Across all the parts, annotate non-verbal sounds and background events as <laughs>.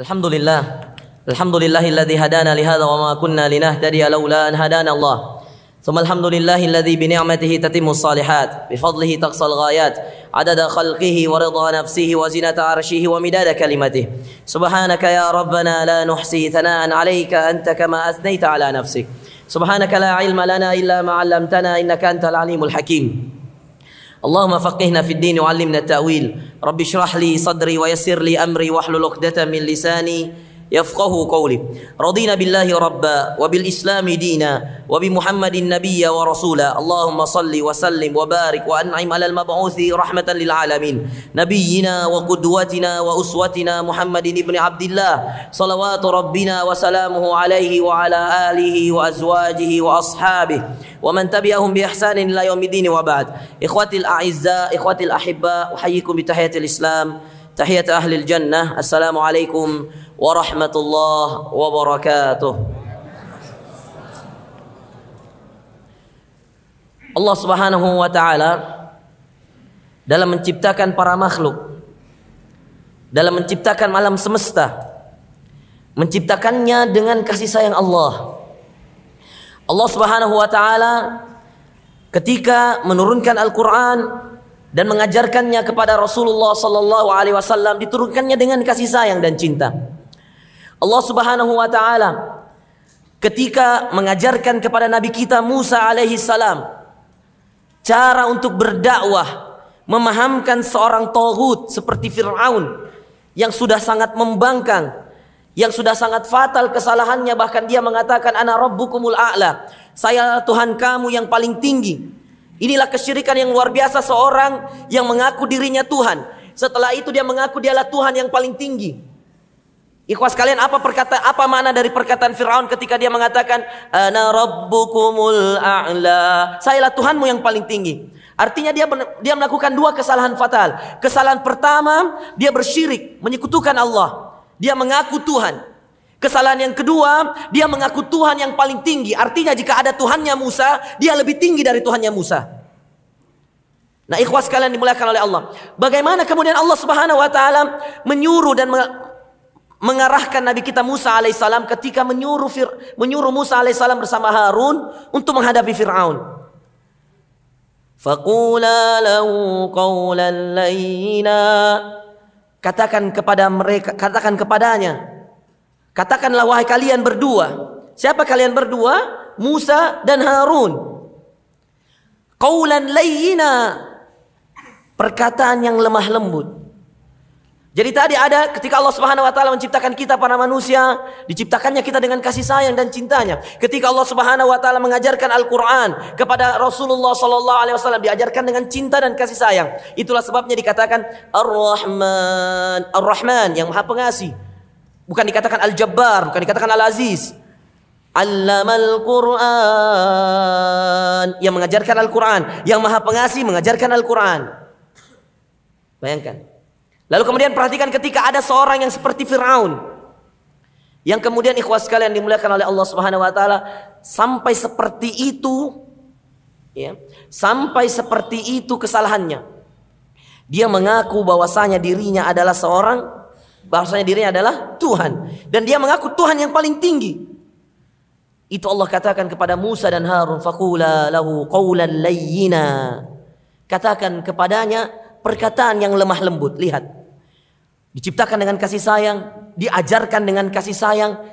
الحمد لله الحمد لله الذي هدانا لهذا وما كنا لنهتدي لولا أن هدانا الله ثم الحمد لله الذي بنعمته تتم الصالحات بفضله تقصى الغايات عدد خلقه ورضا نفسه وزنة عرشه ومداد كلمته سبحانك يا ربنا لا نحصي ثناء عليك أنت كما أثنيت على نفسك سبحانك لا علم لنا إلا ما علمتنا إنك أنت العليم الحكيم اللهم فقهنا في الدين وعلمنا التأويل رب اشرح لي صدري ويسر لي أمري واحلل عقدة من لساني يفقه قولي رضينا بالله ربا وبالإسلام دينا وبمحمد النبي ورسولا اللهم صل وسلم وبارك وأنعم على المبعوث رحمة للعالمين نبينا وقدوتنا وأسوتنا محمد بن عبد الله صلوات ربنا وسلامه عليه وعلى آله وأزواجه وأصحابه ومن تبعهم بإحسان إلى يوم الدين وبعد إخوتي الأعزاء إخوتي الأحباء أحييكم بتحية الإسلام تحية أهل الجنة السلام عليكم warahmatullahi الله Allah Subhanahu wa taala dalam menciptakan para makhluk dalam menciptakan alam semesta menciptakannya dengan kasih sayang Allah Allah Subhanahu wa taala ketika menurunkan Al-Qur'an dan mengajarkannya kepada Rasulullah sallallahu alaihi wasallam diturunkannya dengan kasih sayang dan cinta Allah Subhanahu wa taala ketika mengajarkan kepada nabi kita Musa alaihi salam cara untuk berdakwah memahamkan seorang tauhid seperti Firaun yang sudah sangat membangkang yang sudah sangat fatal kesalahannya bahkan dia mengatakan ana rabbukumul a'la saya Tuhan kamu yang paling tinggi inilah kesyirikan yang luar biasa seorang yang mengaku dirinya Tuhan setelah itu dia mengaku dialah Tuhan yang paling tinggi Ikhwas kalian apa perkata apa makna dari perkataan Firaun ketika dia mengatakan ana rabbukumul a'la. Sayalah Tuhanmu yang paling tinggi. Artinya dia dia melakukan dua kesalahan fatal. Kesalahan pertama, dia bersyirik, menyekutukan Allah. Dia mengaku Tuhan. Kesalahan yang kedua, dia mengaku Tuhan yang paling tinggi. Artinya jika ada Tuhannya Musa, dia lebih tinggi dari Tuhannya Musa. Nah, ikhwas kalian dimuliakan oleh Allah. Bagaimana kemudian Allah Subhanahu wa taala menyuruh dan mengarahkan Nabi kita Musa alaihissalam ketika menyuruh Fir, menyuruh Musa alaihissalam bersama Harun untuk menghadapi Fir'aun. Fakula Katakan kepada mereka, katakan kepadanya. Katakanlah wahai kalian berdua. Siapa kalian berdua? Musa dan Harun. Kaulan layina. Perkataan yang lemah lembut. Jadi tadi ada ketika Allah Subhanahu wa taala menciptakan kita para manusia, diciptakannya kita dengan kasih sayang dan cintanya. Ketika Allah Subhanahu wa taala mengajarkan Al-Qur'an kepada Rasulullah sallallahu alaihi wasallam diajarkan dengan cinta dan kasih sayang. Itulah sebabnya dikatakan Ar-Rahman, Ar-Rahman yang Maha Pengasih. Bukan dikatakan Al-Jabbar, bukan dikatakan Al-Aziz. Allamal Qur'an yang mengajarkan Al-Qur'an, yang Maha Pengasih mengajarkan Al-Qur'an. Bayangkan, Lalu kemudian perhatikan ketika ada seorang yang seperti Firaun yang kemudian ikhwas kalian dimuliakan oleh Allah Subhanahu wa taala sampai seperti itu ya, sampai seperti itu kesalahannya. Dia mengaku bahwasanya dirinya adalah seorang bahwasanya dirinya adalah Tuhan dan dia mengaku Tuhan yang paling tinggi. Itu Allah katakan kepada Musa dan Harun faqula lahu qawlan layyina. Katakan kepadanya perkataan yang lemah lembut. Lihat. Diciptakan dengan kasih sayang, diajarkan dengan kasih sayang,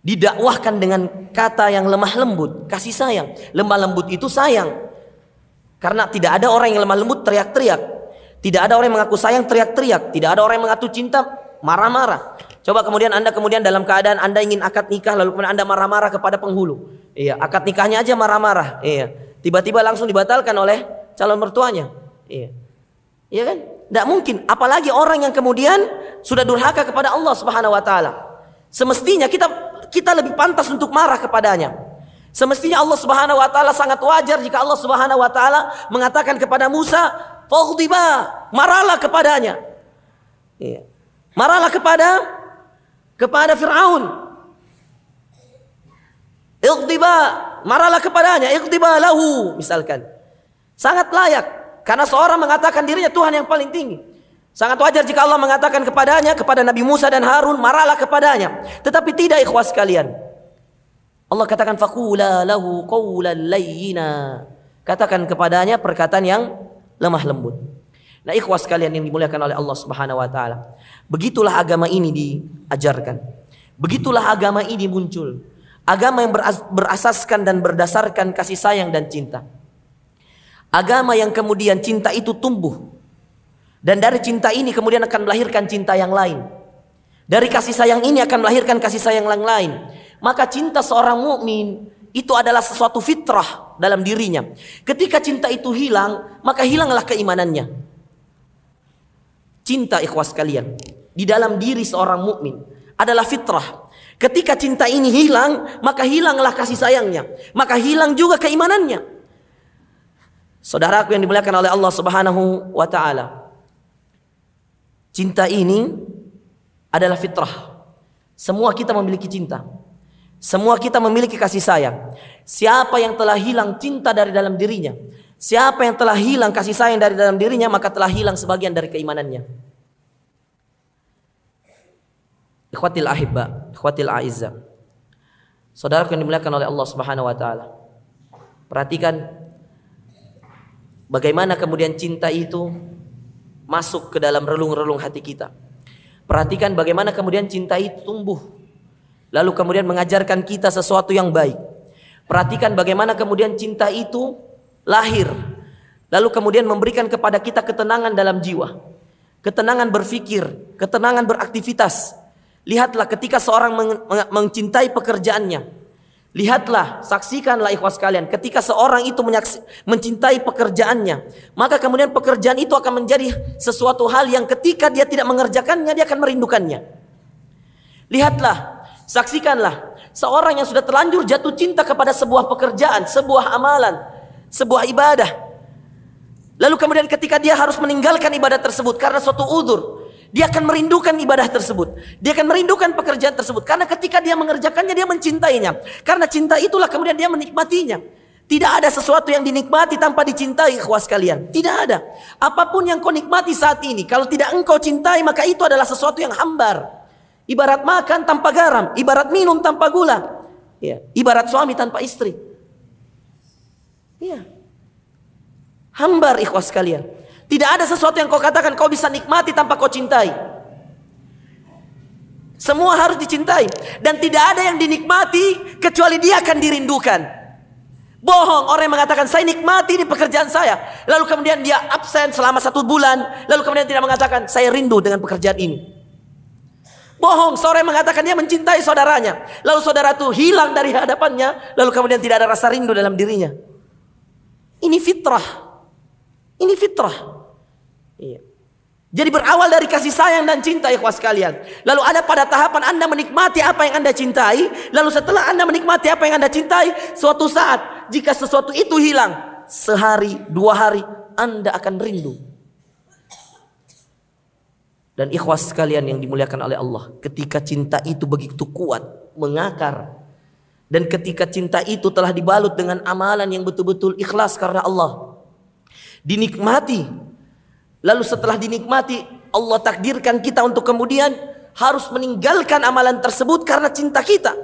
didakwahkan dengan kata yang lemah lembut, kasih sayang. Lemah lembut itu sayang. Karena tidak ada orang yang lemah lembut teriak-teriak. Tidak ada orang yang mengaku sayang teriak-teriak. Tidak ada orang yang mengaku cinta marah-marah. Coba kemudian Anda kemudian dalam keadaan Anda ingin akad nikah lalu kemudian Anda marah-marah kepada penghulu. Iya, akad nikahnya aja marah-marah. Iya. Tiba-tiba langsung dibatalkan oleh calon mertuanya. Iya. Iya kan? Tidak mungkin. Apalagi orang yang kemudian sudah durhaka kepada Allah Subhanahu Wa Taala. Semestinya kita kita lebih pantas untuk marah kepadanya. Semestinya Allah Subhanahu Wa Taala sangat wajar jika Allah Subhanahu Wa Taala mengatakan kepada Musa, tiba, maralah kepadanya." Iya. Maralah kepada kepada Firaun. Iqtiba, maralah kepadanya, iqtiba lahu, misalkan. Sangat layak karena seorang mengatakan dirinya Tuhan yang paling tinggi. Sangat wajar jika Allah mengatakan kepadanya, kepada Nabi Musa dan Harun, marahlah kepadanya. Tetapi tidak ikhwas kalian. Allah katakan, Fakula lahu layyina. Katakan kepadanya perkataan yang lemah lembut. Nah ikhwas kalian yang dimuliakan oleh Allah subhanahu wa ta'ala. Begitulah agama ini diajarkan. Begitulah agama ini muncul. Agama yang beras berasaskan dan berdasarkan kasih sayang dan cinta. Agama yang kemudian cinta itu tumbuh. Dan dari cinta ini kemudian akan melahirkan cinta yang lain. Dari kasih sayang ini akan melahirkan kasih sayang yang lain. Maka cinta seorang mukmin itu adalah sesuatu fitrah dalam dirinya. Ketika cinta itu hilang, maka hilanglah keimanannya. Cinta ikhwas kalian di dalam diri seorang mukmin adalah fitrah. Ketika cinta ini hilang, maka hilanglah kasih sayangnya, maka hilang juga keimanannya. Saudaraku yang dimuliakan oleh Allah Subhanahu wa taala. Cinta ini adalah fitrah. Semua kita memiliki cinta. Semua kita memiliki kasih sayang. Siapa yang telah hilang cinta dari dalam dirinya, siapa yang telah hilang kasih sayang dari dalam dirinya, maka telah hilang sebagian dari keimanannya. Ikhwatil ahibba, ikhwatil aizza. Saudaraku yang dimuliakan oleh Allah Subhanahu wa taala. Perhatikan Bagaimana kemudian cinta itu masuk ke dalam relung-relung hati kita. Perhatikan bagaimana kemudian cinta itu tumbuh. Lalu kemudian mengajarkan kita sesuatu yang baik. Perhatikan bagaimana kemudian cinta itu lahir. Lalu kemudian memberikan kepada kita ketenangan dalam jiwa. Ketenangan berpikir, ketenangan beraktivitas. Lihatlah ketika seorang mencintai pekerjaannya, Lihatlah, saksikanlah ikhwas kalian. Ketika seorang itu menyaksi, mencintai pekerjaannya, maka kemudian pekerjaan itu akan menjadi sesuatu hal yang ketika dia tidak mengerjakannya, dia akan merindukannya. Lihatlah, saksikanlah. Seorang yang sudah terlanjur jatuh cinta kepada sebuah pekerjaan, sebuah amalan, sebuah ibadah. Lalu kemudian ketika dia harus meninggalkan ibadah tersebut karena suatu udur, dia akan merindukan ibadah tersebut. Dia akan merindukan pekerjaan tersebut. Karena ketika dia mengerjakannya, dia mencintainya. Karena cinta itulah kemudian dia menikmatinya. Tidak ada sesuatu yang dinikmati tanpa dicintai ikhwas kalian. Tidak ada. Apapun yang kau nikmati saat ini. Kalau tidak engkau cintai maka itu adalah sesuatu yang hambar. Ibarat makan tanpa garam. Ibarat minum tanpa gula. Ya. Ibarat suami tanpa istri. Ya. Hambar ikhwas kalian. Tidak ada sesuatu yang kau katakan kau bisa nikmati tanpa kau cintai. Semua harus dicintai dan tidak ada yang dinikmati kecuali dia akan dirindukan. Bohong orang yang mengatakan saya nikmati ini pekerjaan saya, lalu kemudian dia absen selama satu bulan, lalu kemudian tidak mengatakan saya rindu dengan pekerjaan ini. Bohong, seorang yang mengatakan dia mencintai saudaranya. Lalu saudara itu hilang dari hadapannya. Lalu kemudian tidak ada rasa rindu dalam dirinya. Ini fitrah. Ini fitrah. Iya. Jadi berawal dari kasih sayang dan cinta ikhwas kalian. Lalu ada pada tahapan Anda menikmati apa yang Anda cintai. Lalu setelah Anda menikmati apa yang Anda cintai. Suatu saat jika sesuatu itu hilang. Sehari, dua hari Anda akan rindu. Dan ikhwas sekalian yang dimuliakan oleh Allah. Ketika cinta itu begitu kuat. Mengakar. Dan ketika cinta itu telah dibalut dengan amalan yang betul-betul ikhlas karena Allah. Dinikmati Lalu setelah dinikmati, Allah takdirkan kita untuk kemudian harus meninggalkan amalan tersebut karena cinta kita.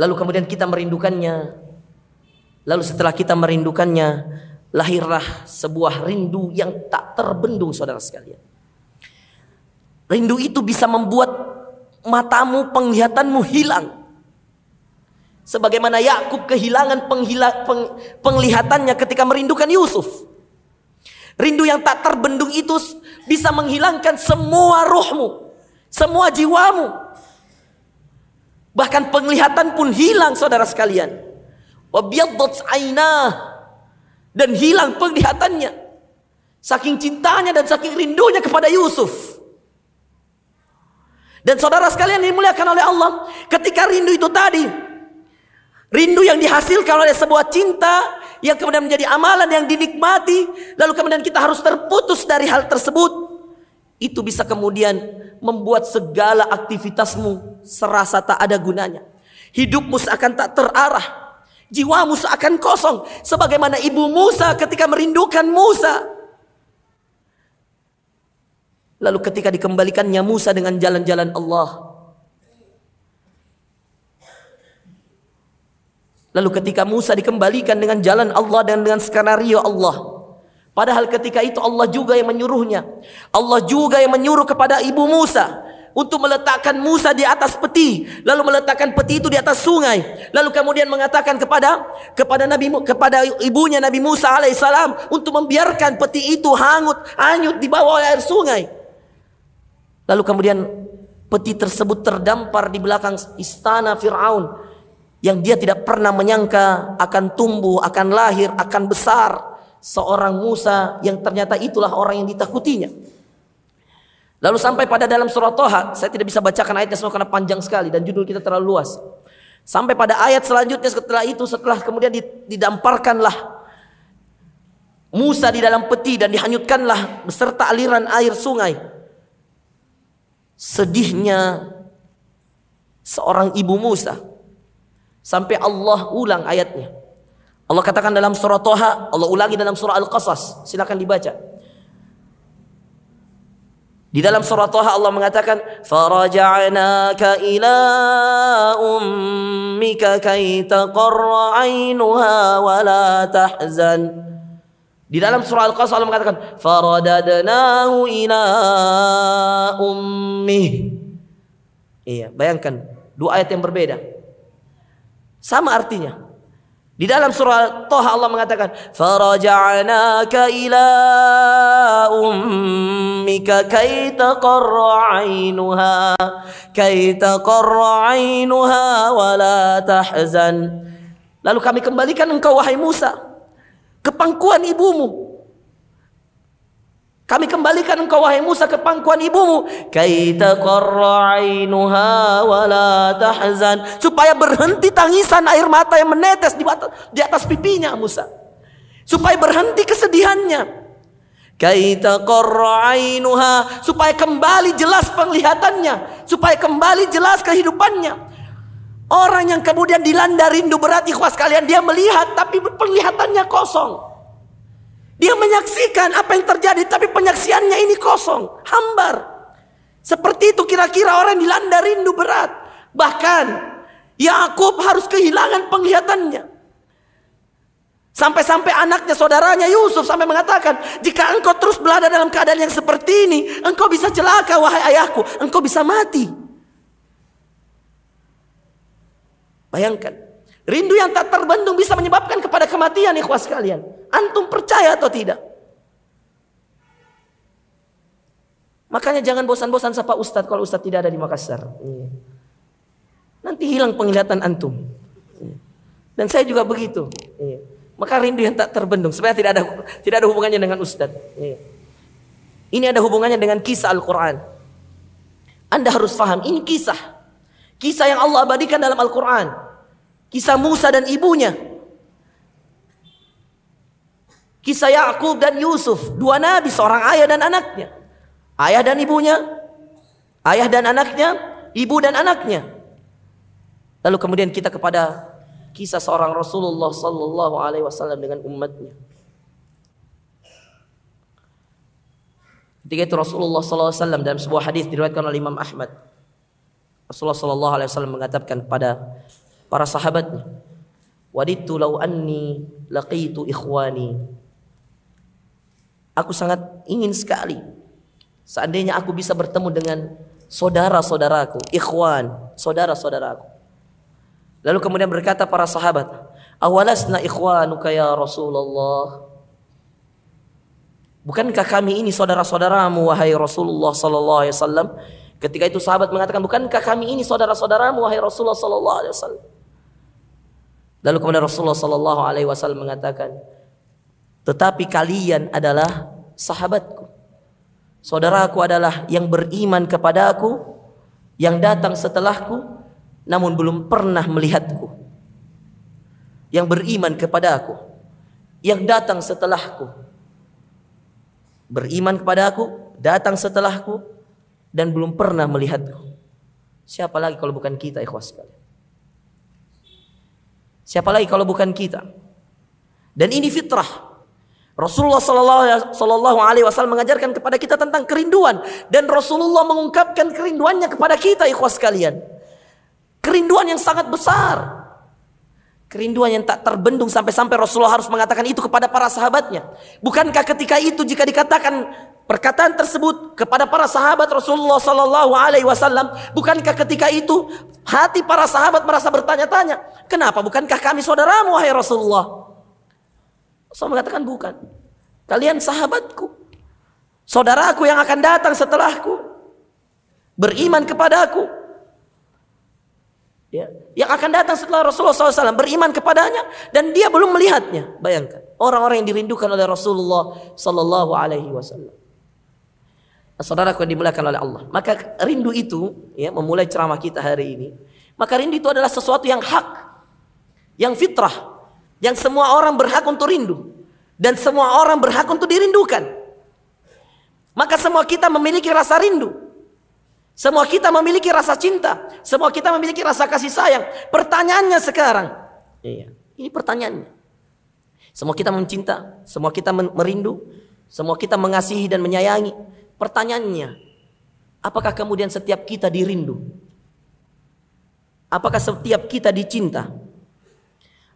Lalu kemudian kita merindukannya. Lalu setelah kita merindukannya, lahirlah sebuah rindu yang tak terbendung saudara sekalian. Rindu itu bisa membuat matamu, penglihatanmu hilang. Sebagaimana Yakub kehilangan penghila, peng, penglihatannya ketika merindukan Yusuf. Rindu yang tak terbendung itu bisa menghilangkan semua rohmu, semua jiwamu. Bahkan penglihatan pun hilang saudara sekalian. dan hilang penglihatannya. Saking cintanya dan saking rindunya kepada Yusuf. Dan saudara sekalian dimuliakan oleh Allah, ketika rindu itu tadi Rindu yang dihasilkan oleh sebuah cinta yang kemudian menjadi amalan yang dinikmati, lalu kemudian kita harus terputus dari hal tersebut. Itu bisa kemudian membuat segala aktivitasmu serasa tak ada gunanya. Hidupmu seakan tak terarah. Jiwamu seakan kosong. Sebagaimana ibu Musa ketika merindukan Musa. Lalu ketika dikembalikannya Musa dengan jalan-jalan Allah. Lalu ketika Musa dikembalikan dengan jalan Allah dan dengan skenario Allah. Padahal ketika itu Allah juga yang menyuruhnya. Allah juga yang menyuruh kepada ibu Musa untuk meletakkan Musa di atas peti, lalu meletakkan peti itu di atas sungai, lalu kemudian mengatakan kepada kepada Nabi kepada ibunya Nabi Musa alaihissalam untuk membiarkan peti itu hangut hanyut di bawah air sungai. Lalu kemudian peti tersebut terdampar di belakang istana Firaun yang dia tidak pernah menyangka akan tumbuh, akan lahir, akan besar seorang Musa yang ternyata itulah orang yang ditakutinya. Lalu sampai pada dalam surah Toha, saya tidak bisa bacakan ayatnya semua karena panjang sekali dan judul kita terlalu luas. Sampai pada ayat selanjutnya setelah itu, setelah kemudian didamparkanlah Musa di dalam peti dan dihanyutkanlah beserta aliran air sungai. Sedihnya seorang ibu Musa sampai Allah ulang ayatnya. Allah katakan dalam surah Toha, Allah ulangi dalam surah Al-Qasas. Silakan dibaca. Di dalam surah Toha Allah mengatakan, "Faraja'naka ila ummika kay taqarra 'ainuha wa la tahzan." Di dalam surah Al-Qasas Allah mengatakan, "Faradadnahu ila أُمِّهِ Iya, bayangkan dua ayat yang berbeda. Sama artinya. Di dalam surah Toha Allah mengatakan, "Faraja'naka ila ummika kay taqarra 'ainuha kay taqarra 'ainuha wa la tahzan." Lalu kami kembalikan engkau wahai Musa ke pangkuan ibumu kami kembalikan engkau wahai Musa ke pangkuan ibumu. Kaita qarra'inuha wa la tahzan. Supaya berhenti tangisan air mata yang menetes di atas, di atas pipinya Musa. Supaya berhenti kesedihannya. Kaita qarra'inuha. Supaya kembali jelas penglihatannya. Supaya kembali jelas kehidupannya. Orang yang kemudian dilanda rindu berat ikhwas kalian. Dia melihat tapi penglihatannya kosong. Dia menyaksikan apa yang terjadi, tapi penyaksiannya ini kosong, hambar. Seperti itu kira-kira orang dilanda rindu berat. Bahkan Yakub harus kehilangan penglihatannya. Sampai-sampai anaknya, saudaranya Yusuf sampai mengatakan, jika engkau terus berada dalam keadaan yang seperti ini, engkau bisa celaka wahai ayahku, engkau bisa mati. Bayangkan, Rindu yang tak terbendung bisa menyebabkan kepada kematian ikhwas kalian. Antum percaya atau tidak? Makanya jangan bosan-bosan sapa ustadz kalau ustadz tidak ada di Makassar. Iya. Nanti hilang penglihatan antum. Iya. Dan saya juga begitu. Iya. Maka rindu yang tak terbendung. Sebenarnya tidak ada tidak ada hubungannya dengan ustadz. Ini ada hubungannya dengan kisah Al-Quran. Anda harus faham ini kisah. Kisah yang Allah abadikan dalam Al-Quran. Kisah Musa dan ibunya. Kisah Yakub dan Yusuf, dua nabi, seorang ayah dan anaknya. Ayah dan ibunya, ayah dan anaknya, ibu dan anaknya. Lalu kemudian kita kepada kisah seorang Rasulullah sallallahu alaihi wasallam dengan umatnya. Ketika itu Rasulullah SAW alaihi wasallam dalam sebuah hadis diriwayatkan oleh Imam Ahmad. Rasulullah SAW alaihi wasallam mengatakan kepada para sahabatnya. waditu lau anni laqitu ikhwani. Aku sangat ingin sekali seandainya aku bisa bertemu dengan saudara-saudaraku, ikhwan, saudara-saudaraku. Lalu kemudian berkata para sahabat, "Awalasna ikhwanuka ya Rasulullah?" Bukankah kami ini saudara-saudaramu wahai Rasulullah sallallahu alaihi wasallam? Ketika itu sahabat mengatakan, "Bukankah kami ini saudara-saudaramu wahai Rasulullah sallallahu alaihi wasallam?" Lalu kemudian Rasulullah Shallallahu Alaihi Wasallam mengatakan, tetapi kalian adalah sahabatku. Saudaraku adalah yang beriman kepada aku, yang datang setelahku, namun belum pernah melihatku. Yang beriman kepada aku, yang datang setelahku. Beriman kepada aku, datang setelahku, dan belum pernah melihatku. Siapa lagi kalau bukan kita ikhwas sekalian. Siapa lagi kalau bukan kita? Dan ini fitrah. Rasulullah Shallallahu Alaihi Wasallam mengajarkan kepada kita tentang kerinduan dan Rasulullah mengungkapkan kerinduannya kepada kita ikhwas kalian. Kerinduan yang sangat besar. Kerinduan yang tak terbendung sampai-sampai Rasulullah harus mengatakan itu kepada para sahabatnya. Bukankah ketika itu jika dikatakan perkataan tersebut kepada para sahabat Rasulullah Sallallahu Alaihi Wasallam, bukankah ketika itu hati para sahabat merasa bertanya-tanya, kenapa bukankah kami saudaramu wahai Rasulullah? Rasul mengatakan bukan. Kalian sahabatku, saudaraku yang akan datang setelahku, beriman kepadaku, ya, yang akan datang setelah Rasulullah SAW beriman kepadanya dan dia belum melihatnya. Bayangkan orang-orang yang dirindukan oleh Rasulullah Sallallahu Alaihi Wasallam. Nah, saudara yang dimulakan oleh Allah. Maka rindu itu ya memulai ceramah kita hari ini. Maka rindu itu adalah sesuatu yang hak, yang fitrah, yang semua orang berhak untuk rindu dan semua orang berhak untuk dirindukan. Maka semua kita memiliki rasa rindu. Semua kita memiliki rasa cinta, semua kita memiliki rasa kasih sayang. Pertanyaannya sekarang, iya, ini pertanyaannya. Semua kita mencinta, semua kita merindu, semua kita mengasihi dan menyayangi. Pertanyaannya, apakah kemudian setiap kita dirindu? Apakah setiap kita dicinta?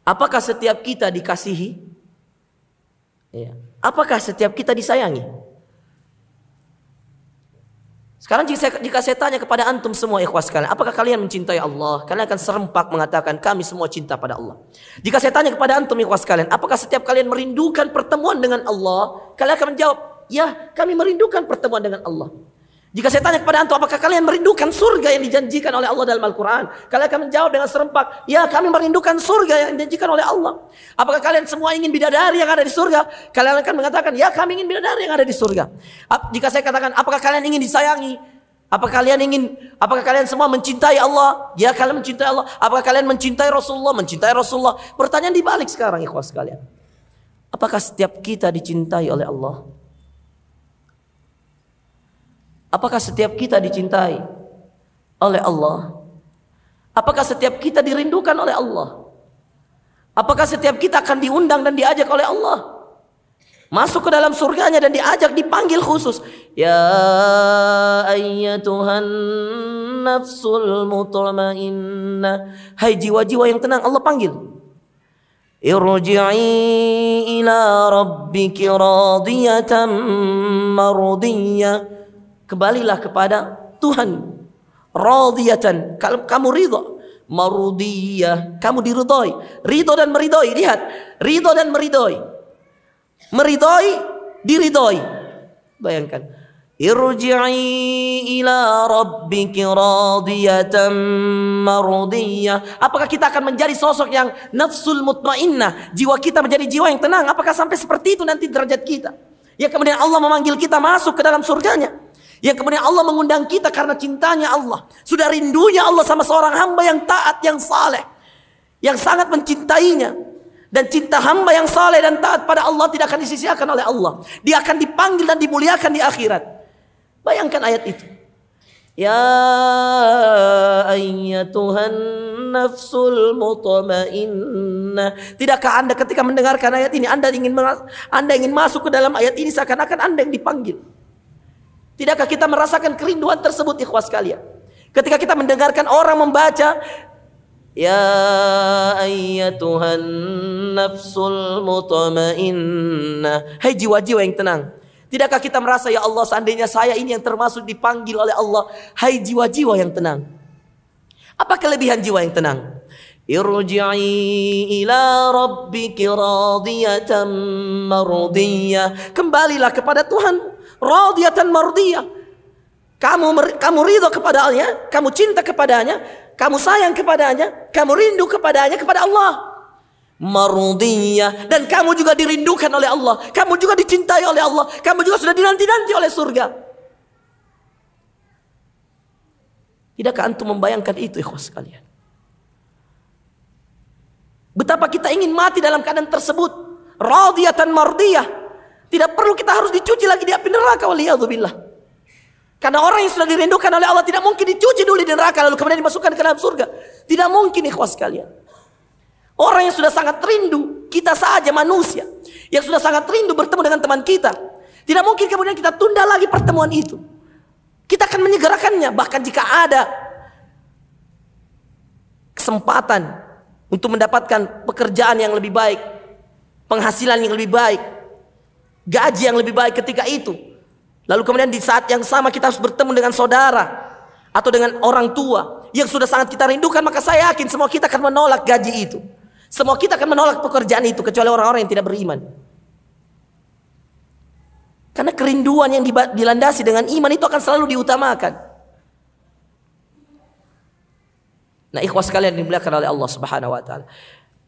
Apakah setiap kita dikasihi? Iya. Apakah setiap kita disayangi? Sekarang jika saya, jika saya tanya kepada antum semua ikhwas kalian, apakah kalian mencintai Allah? Kalian akan serempak mengatakan kami semua cinta pada Allah. Jika saya tanya kepada antum ikhwas kalian, apakah setiap kalian merindukan pertemuan dengan Allah? Kalian akan menjawab, ya kami merindukan pertemuan dengan Allah. Jika saya tanya kepada antum, apakah kalian merindukan surga yang dijanjikan oleh Allah dalam Al-Quran? Kalian akan menjawab dengan serempak, ya kami merindukan surga yang dijanjikan oleh Allah. Apakah kalian semua ingin bidadari yang ada di surga? Kalian akan mengatakan, ya kami ingin bidadari yang ada di surga. Jika saya katakan, apakah kalian ingin disayangi? Apakah kalian ingin, apakah kalian semua mencintai Allah? Ya kalian mencintai Allah. Apakah kalian mencintai Rasulullah? Mencintai Rasulullah. Pertanyaan dibalik sekarang ikhwas sekalian. Apakah setiap kita dicintai oleh Allah? Apakah setiap kita dicintai oleh Allah? Apakah setiap kita dirindukan oleh Allah? Apakah setiap kita akan diundang dan diajak oleh Allah? Masuk ke dalam surganya dan diajak dipanggil khusus. Ya ayyatuhan nafsul mutmainnah. Hai jiwa-jiwa yang tenang, Allah panggil. Irji'i ila rabbiki radiyatan mardiyah kembalilah kepada Tuhan radiyatan kalau kamu ridho marudiyah kamu diridhoi ridho dan meridhoi lihat ridho dan meridhoi meridhoi diridhoi bayangkan irji'i ila rabbiki radiyatan marudiyah apakah kita akan menjadi sosok yang nafsul mutmainnah jiwa kita menjadi jiwa yang tenang apakah sampai seperti itu nanti derajat kita ya kemudian Allah memanggil kita masuk ke dalam surganya yang kemudian Allah mengundang kita karena cintanya Allah. Sudah rindunya Allah sama seorang hamba yang taat, yang saleh. Yang sangat mencintainya. Dan cinta hamba yang saleh dan taat pada Allah tidak akan disisiakan oleh Allah. Dia akan dipanggil dan dimuliakan di akhirat. Bayangkan ayat itu. Ya ayyatuhan nafsul mutmainnah. Tidakkah Anda ketika mendengarkan ayat ini Anda ingin Anda ingin masuk ke dalam ayat ini seakan-akan Anda yang dipanggil. Tidakkah kita merasakan kerinduan tersebut ikhwas kalian? Ketika kita mendengarkan orang membaca Ya ayyatuhan nafsul mutmainnah. Hai jiwa-jiwa yang tenang. Tidakkah kita merasa ya Allah seandainya saya ini yang termasuk dipanggil oleh Allah. Hai jiwa-jiwa yang tenang. Apa kelebihan jiwa yang tenang? Irji'i ila rabbiki radiyatan mardiyah. Kembalilah kepada Tuhan radiyatan mardiyah. Kamu kamu ridho kepadanya, kamu cinta kepadanya, kamu sayang kepadanya, kamu rindu kepadanya kepada Allah. Mardiyah dan kamu juga dirindukan oleh Allah, kamu juga dicintai oleh Allah, kamu juga sudah dinanti-nanti oleh surga. Tidakkah antum membayangkan itu ikhwas sekalian? Betapa kita ingin mati dalam keadaan tersebut. Radiyatan mardiyah. Tidak perlu kita harus dicuci lagi di api neraka waliyadzubillah. Karena orang yang sudah dirindukan oleh Allah tidak mungkin dicuci dulu di neraka lalu kemudian dimasukkan ke dalam surga. Tidak mungkin ikhwas kalian. Orang yang sudah sangat rindu, kita saja manusia yang sudah sangat rindu bertemu dengan teman kita. Tidak mungkin kemudian kita tunda lagi pertemuan itu. Kita akan menyegerakannya bahkan jika ada kesempatan untuk mendapatkan pekerjaan yang lebih baik, penghasilan yang lebih baik, gaji yang lebih baik ketika itu. Lalu kemudian di saat yang sama kita harus bertemu dengan saudara atau dengan orang tua yang sudah sangat kita rindukan, maka saya yakin semua kita akan menolak gaji itu. Semua kita akan menolak pekerjaan itu kecuali orang-orang yang tidak beriman. Karena kerinduan yang dilandasi dengan iman itu akan selalu diutamakan. Nah, ikhwas kalian dimuliakan oleh Allah Subhanahu wa taala.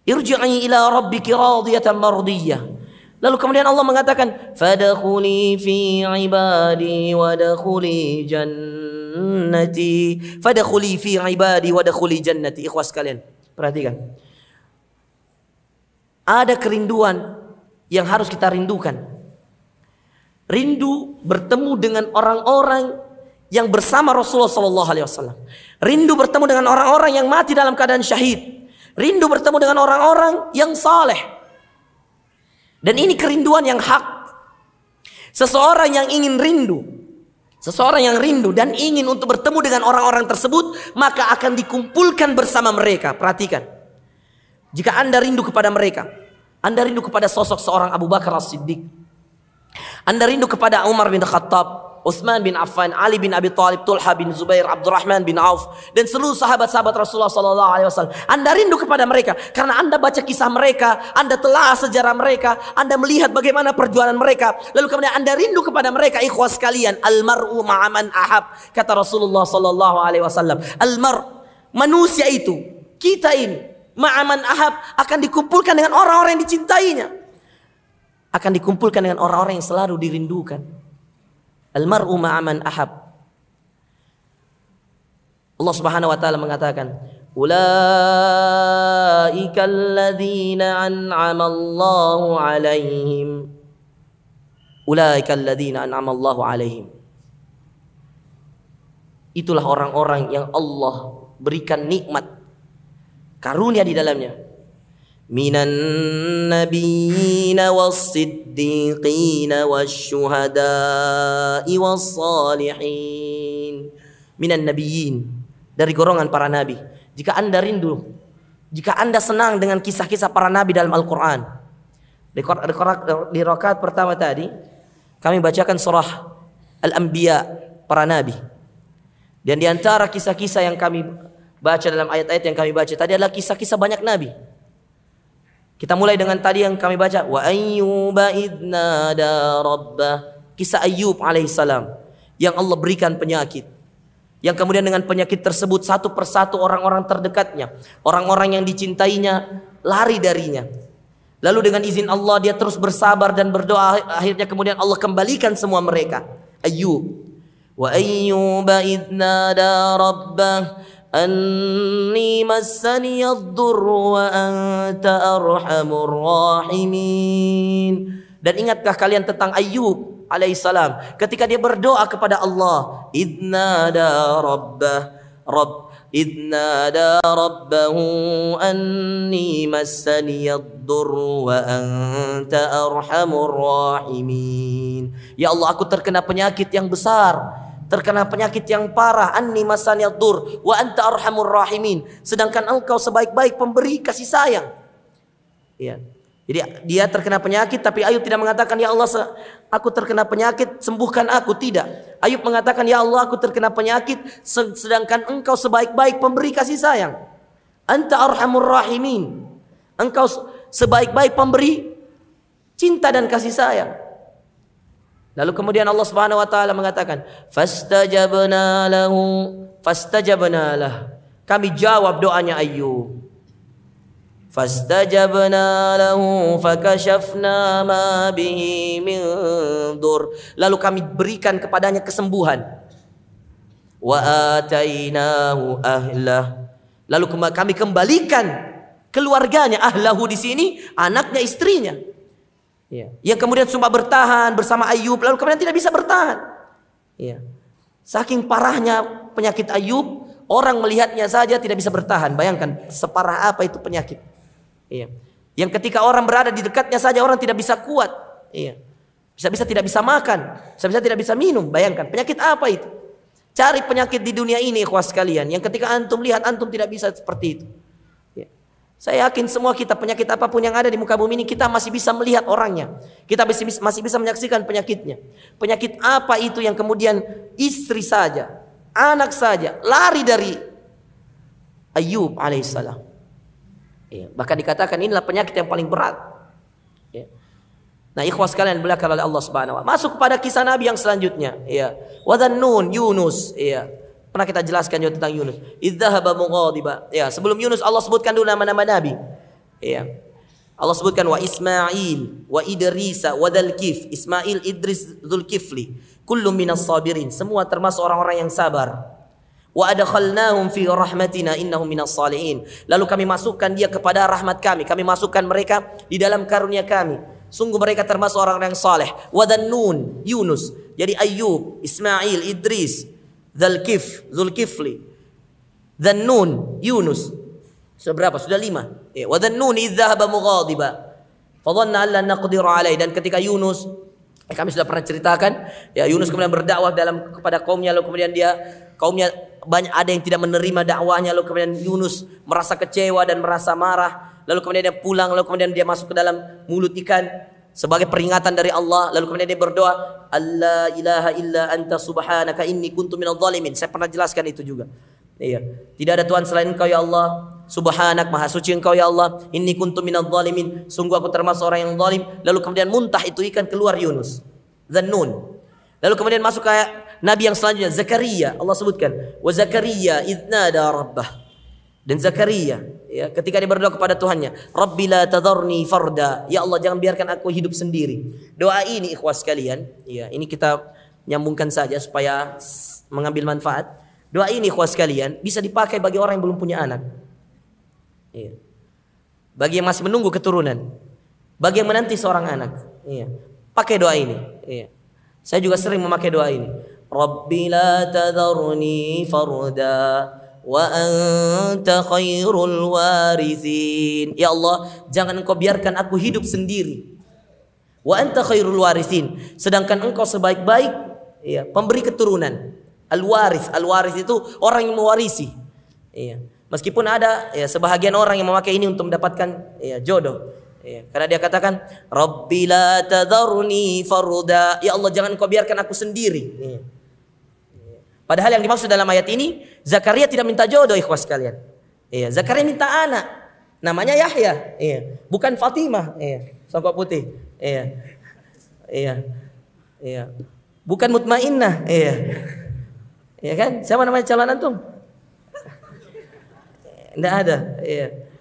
Irji'i ila rabbiki radiyatan mardiyah. Lalu kemudian Allah mengatakan, "Fadkhuli fi ibadi wa jannati." Fadkhuli fi ibadi wa jannati. Ikhwas kalian, perhatikan. Ada kerinduan yang harus kita rindukan. Rindu bertemu dengan orang-orang yang bersama Rasulullah sallallahu alaihi wasallam. Rindu bertemu dengan orang-orang yang mati dalam keadaan syahid. Rindu bertemu dengan orang-orang yang saleh dan ini kerinduan yang hak. Seseorang yang ingin rindu, seseorang yang rindu dan ingin untuk bertemu dengan orang-orang tersebut, maka akan dikumpulkan bersama mereka. Perhatikan. Jika Anda rindu kepada mereka, Anda rindu kepada sosok seorang Abu Bakar As-Siddiq. Anda rindu kepada Umar bin Khattab, Utsman bin Affan, Ali bin Abi Thalib, Tulha bin Zubair, Abdurrahman bin Auf dan seluruh sahabat-sahabat Rasulullah sallallahu alaihi wasallam. Anda rindu kepada mereka karena Anda baca kisah mereka, Anda telah sejarah mereka, Anda melihat bagaimana perjuangan mereka. Lalu kemudian Anda rindu kepada mereka ikhwas kalian, almaru ma'aman ahab kata Rasulullah sallallahu alaihi wasallam. Almar manusia itu, kita ini ma'aman ahab akan dikumpulkan dengan orang-orang yang dicintainya. Akan dikumpulkan dengan orang-orang yang selalu dirindukan. Almaru ma'aman ahab. Allah Subhanahu wa taala mengatakan, "Ulaika alladzina an'ama Allahu 'alaihim." Ulaika alladzina an'ama Allahu 'alaihim. Itulah orang-orang yang Allah berikan nikmat karunia di dalamnya من النبيين والصديقين والشهداء والصالحين من النبيين dari golongan para nabi jika anda rindu jika anda senang dengan kisah-kisah para nabi dalam Al-Quran di, di rokat pertama tadi kami bacakan surah Al-Anbiya para nabi dan di antara kisah-kisah yang kami baca dalam ayat-ayat yang kami baca tadi adalah kisah-kisah banyak nabi kita mulai dengan tadi yang kami baca wa ayyuba idnada rabbah kisah Ayub alaihissalam yang Allah berikan penyakit yang kemudian dengan penyakit tersebut satu persatu orang-orang terdekatnya, orang-orang yang dicintainya lari darinya. Lalu dengan izin Allah dia terus bersabar dan berdoa akhirnya kemudian Allah kembalikan semua mereka. Ayub wa ayyuba idnada rabbah أني مسني الضر وأنت أرحم الراحمين Dan ingatkah kalian tentang Ayub alaihissalam ketika dia berdoa kepada Allah idnada rabbah rabb idnada rabbahu anni massani ad-dur wa anta arhamur rahimin ya Allah aku terkena penyakit yang besar terkena penyakit yang parah anni masaniyad dur wa anta arhamur rahimin sedangkan engkau sebaik-baik pemberi kasih sayang ya jadi dia terkena penyakit tapi Ayub tidak mengatakan ya Allah aku terkena penyakit sembuhkan aku tidak Ayub mengatakan ya Allah aku terkena penyakit sedangkan engkau sebaik-baik pemberi kasih sayang anta arhamur rahimin engkau sebaik-baik pemberi cinta dan kasih sayang Lalu kemudian Allah Subhanahu wa taala mengatakan, "Fastajabna lahu, fastajabna lah." Kami jawab doanya Ayub. Fastajabna lahu fakashafna ma bihi min dur. Lalu kami berikan kepadanya kesembuhan. Wa atainahu ahlah. Lalu kami kembalikan keluarganya ahlahu di sini, anaknya istrinya Ya. Yang kemudian cuma bertahan bersama Ayub lalu kemudian tidak bisa bertahan. Ya. Saking parahnya penyakit Ayub, orang melihatnya saja tidak bisa bertahan. Bayangkan separah apa itu penyakit. Ya. Yang ketika orang berada di dekatnya saja orang tidak bisa kuat. Ya. Bisa-bisa tidak bisa makan, bisa-bisa tidak bisa minum. Bayangkan penyakit apa itu? Cari penyakit di dunia ini ikhwas sekalian. Yang ketika antum lihat antum tidak bisa seperti itu. Saya yakin semua kita penyakit apapun yang ada di muka bumi ini kita masih bisa melihat orangnya. Kita masih bisa menyaksikan penyakitnya. Penyakit apa itu yang kemudian istri saja, anak saja lari dari Ayub alaihissalam. Ya, bahkan dikatakan inilah penyakit yang paling berat. Ya. Nah, ikhwas sekalian belakang oleh Allah Subhanahu wa Masuk kepada kisah Nabi yang selanjutnya, ya. Yunus, ya. Pernah kita jelaskan juga tentang Yunus. Idzahaba mughadiba. Ya, sebelum Yunus Allah sebutkan dulu nama-nama nabi. Ya. Allah sebutkan wa Ismail, wa Idris, wa Dzulkif. Ismail, Idris, Dzulkifli. Kullu minas sabirin. Semua termasuk orang-orang yang sabar. Wa adkhalnahum fi rahmatina innahum minas salihin. Lalu kami masukkan dia kepada rahmat kami. Kami masukkan mereka di dalam karunia kami. Sungguh mereka termasuk orang-orang yang saleh. Wa Nun, Yunus. Jadi Ayub, Ismail, Idris, Dzulkif, Zulkifli. Nun, Yunus. Seberapa? Sudah lima. Ya, wa dzannun idz dhahaba mughadiba. Fadhanna alla naqdiru alaih dan ketika Yunus eh, kami sudah pernah ceritakan ya Yunus kemudian berdakwah dalam kepada kaumnya lalu kemudian dia kaumnya banyak ada yang tidak menerima dakwahnya lalu kemudian Yunus merasa kecewa dan merasa marah lalu kemudian dia pulang lalu kemudian dia masuk ke dalam mulut ikan sebagai peringatan dari Allah lalu kemudian dia berdoa Allah ilaha illa anta subhanaka inni kuntu minadh zalimin saya pernah jelaskan itu juga iya tidak ada tuhan selain engkau ya Allah Subhanak maha suci engkau ya Allah Inni kuntu minal zalimin Sungguh aku termasuk orang yang zalim Lalu kemudian muntah itu ikan keluar Yunus Zannun Lalu kemudian masuk ke Nabi yang selanjutnya Zakaria Allah sebutkan Wa Zakaria idnada rabbah Dan Zakaria ya ketika dia berdoa kepada Tuhannya Rabbila la tadharni farda ya Allah jangan biarkan aku hidup sendiri doa ini ikhwas sekalian ya ini kita nyambungkan saja supaya mengambil manfaat doa ini ikhwas sekalian bisa dipakai bagi orang yang belum punya anak ya. bagi yang masih menunggu keturunan bagi yang menanti seorang anak ya. pakai doa ini ya. saya juga sering memakai doa ini Rabbila farda وأنت خير الوارثين ya Allah, jangan engkau biarkan aku hidup sendiri wa anta khairul warithin sedangkan engkau sebaik-baik ya pemberi keturunan al warith, al warith itu orang yang mewarisi ya meskipun ada ya sebahagian orang yang memakai ini untuk mendapatkan ya jodoh ya karena dia katakan rabbi la tadharni farda ya Allah jangan engkau biarkan aku sendiri ya. Padahal yang dimaksud dalam ayat ini, Zakaria tidak minta jodoh ikhwas kalian. Iya, Zakaria minta anak. Namanya Yahya. Iya, bukan Fatimah. Iya, songkok putih. Iya. Iya. Iya. Bukan mutmainnah. Iya. Iya kan? Siapa namanya calon antum? Tidak ada. Iya.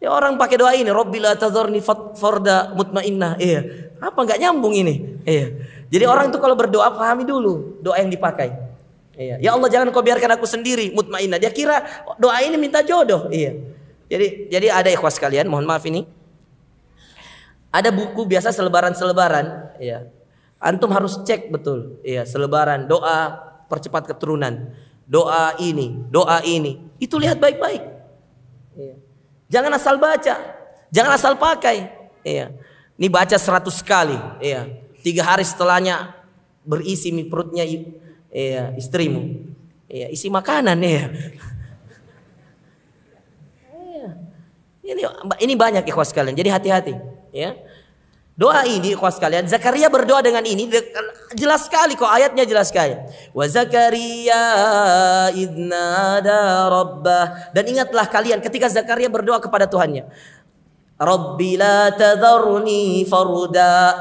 Ya orang pakai doa ini, Robbi la tazorni forda mutmainnah. Iya. Apa nggak nyambung ini? Iya. Jadi orang itu kalau berdoa pahami dulu doa yang dipakai. Iya. Ya Allah jangan kau biarkan aku sendiri mutmainah Dia kira doa ini minta jodoh. Iya. Jadi jadi ada ikhwas kalian, mohon maaf ini. Ada buku biasa selebaran-selebaran, iya. Antum harus cek betul. Iya, selebaran doa percepat keturunan. Doa ini, doa ini. Itu lihat baik-baik. Iya. Jangan asal baca. Jangan asal pakai. Iya. Ini baca 100 kali, iya. Tiga hari setelahnya berisi perutnya ya, istrimu. Ya, isi makanan ya. Ini ini banyak ikhwas kalian. Jadi hati-hati, ya. Doa ini ikhwas kalian. Zakaria berdoa dengan ini jelas sekali kok ayatnya jelas sekali. Wa Zakaria idnada rabbah. Dan ingatlah kalian ketika Zakaria berdoa kepada Tuhannya. Rabbi la tadharni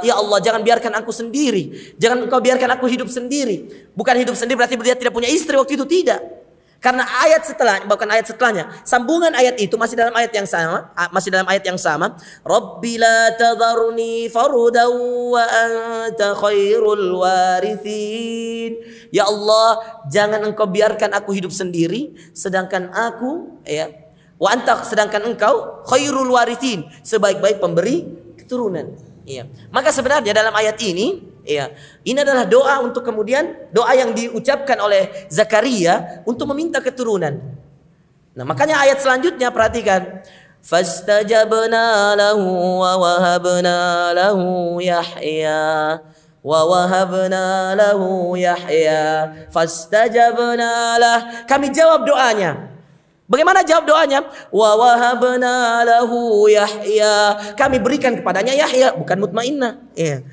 Ya Allah, jangan biarkan aku sendiri. Jangan engkau biarkan aku hidup sendiri. Bukan hidup sendiri berarti dia tidak punya istri waktu itu tidak. Karena ayat setelah bahkan ayat setelahnya, sambungan ayat itu masih dalam ayat yang sama, masih dalam ayat yang sama. Rabbi la tadharni wa anta khairul warithin. Ya Allah, jangan engkau biarkan aku hidup sendiri sedangkan aku ya Wa anta sedangkan engkau khairul warithin, sebaik-baik pemberi keturunan. Iya. Maka sebenarnya dalam ayat ini, iya, ini adalah doa untuk kemudian doa yang diucapkan oleh Zakaria untuk meminta keturunan. Nah, makanya ayat selanjutnya perhatikan. Fastajabna lahu wa wahabna lahu Yahya ووهبنا له يحيى فاستجبنا lah, kami jawab doanya Bagaimana jawab doanya? Wa wahabna lahu Yahya. Kami berikan kepadanya Yahya, bukan mutmainnah. Iya.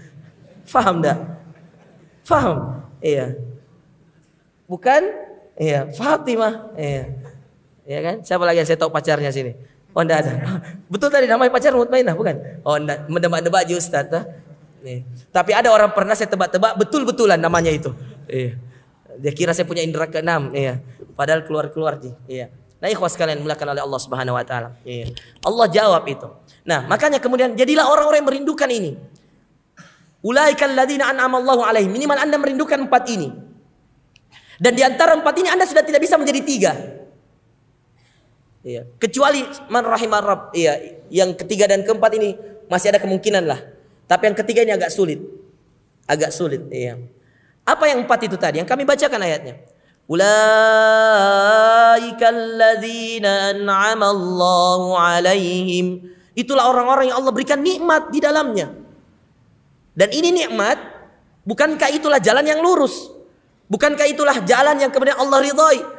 Faham dah? Faham? Iya. Bukan? Iya, Fatimah. Iya. Iya kan? Siapa lagi yang saya tahu pacarnya sini? Oh, enggak ada. <laughs> Betul tadi namanya pacar mutmainnah, bukan? Oh, enggak. Mendebak-debak aja Ustaz. Nih. Iya. Tapi ada orang pernah saya tebak-tebak betul-betulan namanya itu. Iya. Dia kira saya punya indera keenam, iya. Padahal keluar-keluar sih, iya. Nah, ikhwas kalian mulakan oleh Allah Subhanahu wa taala. Iya. Allah jawab itu. Nah, makanya kemudian jadilah orang-orang yang merindukan ini. Ulaikal ladina an'amallahu alaihi. Minimal Anda merindukan empat ini. Dan diantara empat ini Anda sudah tidak bisa menjadi tiga. Iya. Kecuali man rahimah Rabb. Iya. Yang ketiga dan keempat ini masih ada kemungkinan lah. Tapi yang ketiga ini agak sulit. Agak sulit. Iya. Apa yang empat itu tadi? Yang kami bacakan ayatnya. أولئك الذين أنعم الله عليهم Itulah orang-orang yang Allah berikan nikmat di dalamnya. Dan ini nikmat, bukankah itulah jalan yang lurus? Bukankah itulah jalan yang kemudian Allah ridhoi?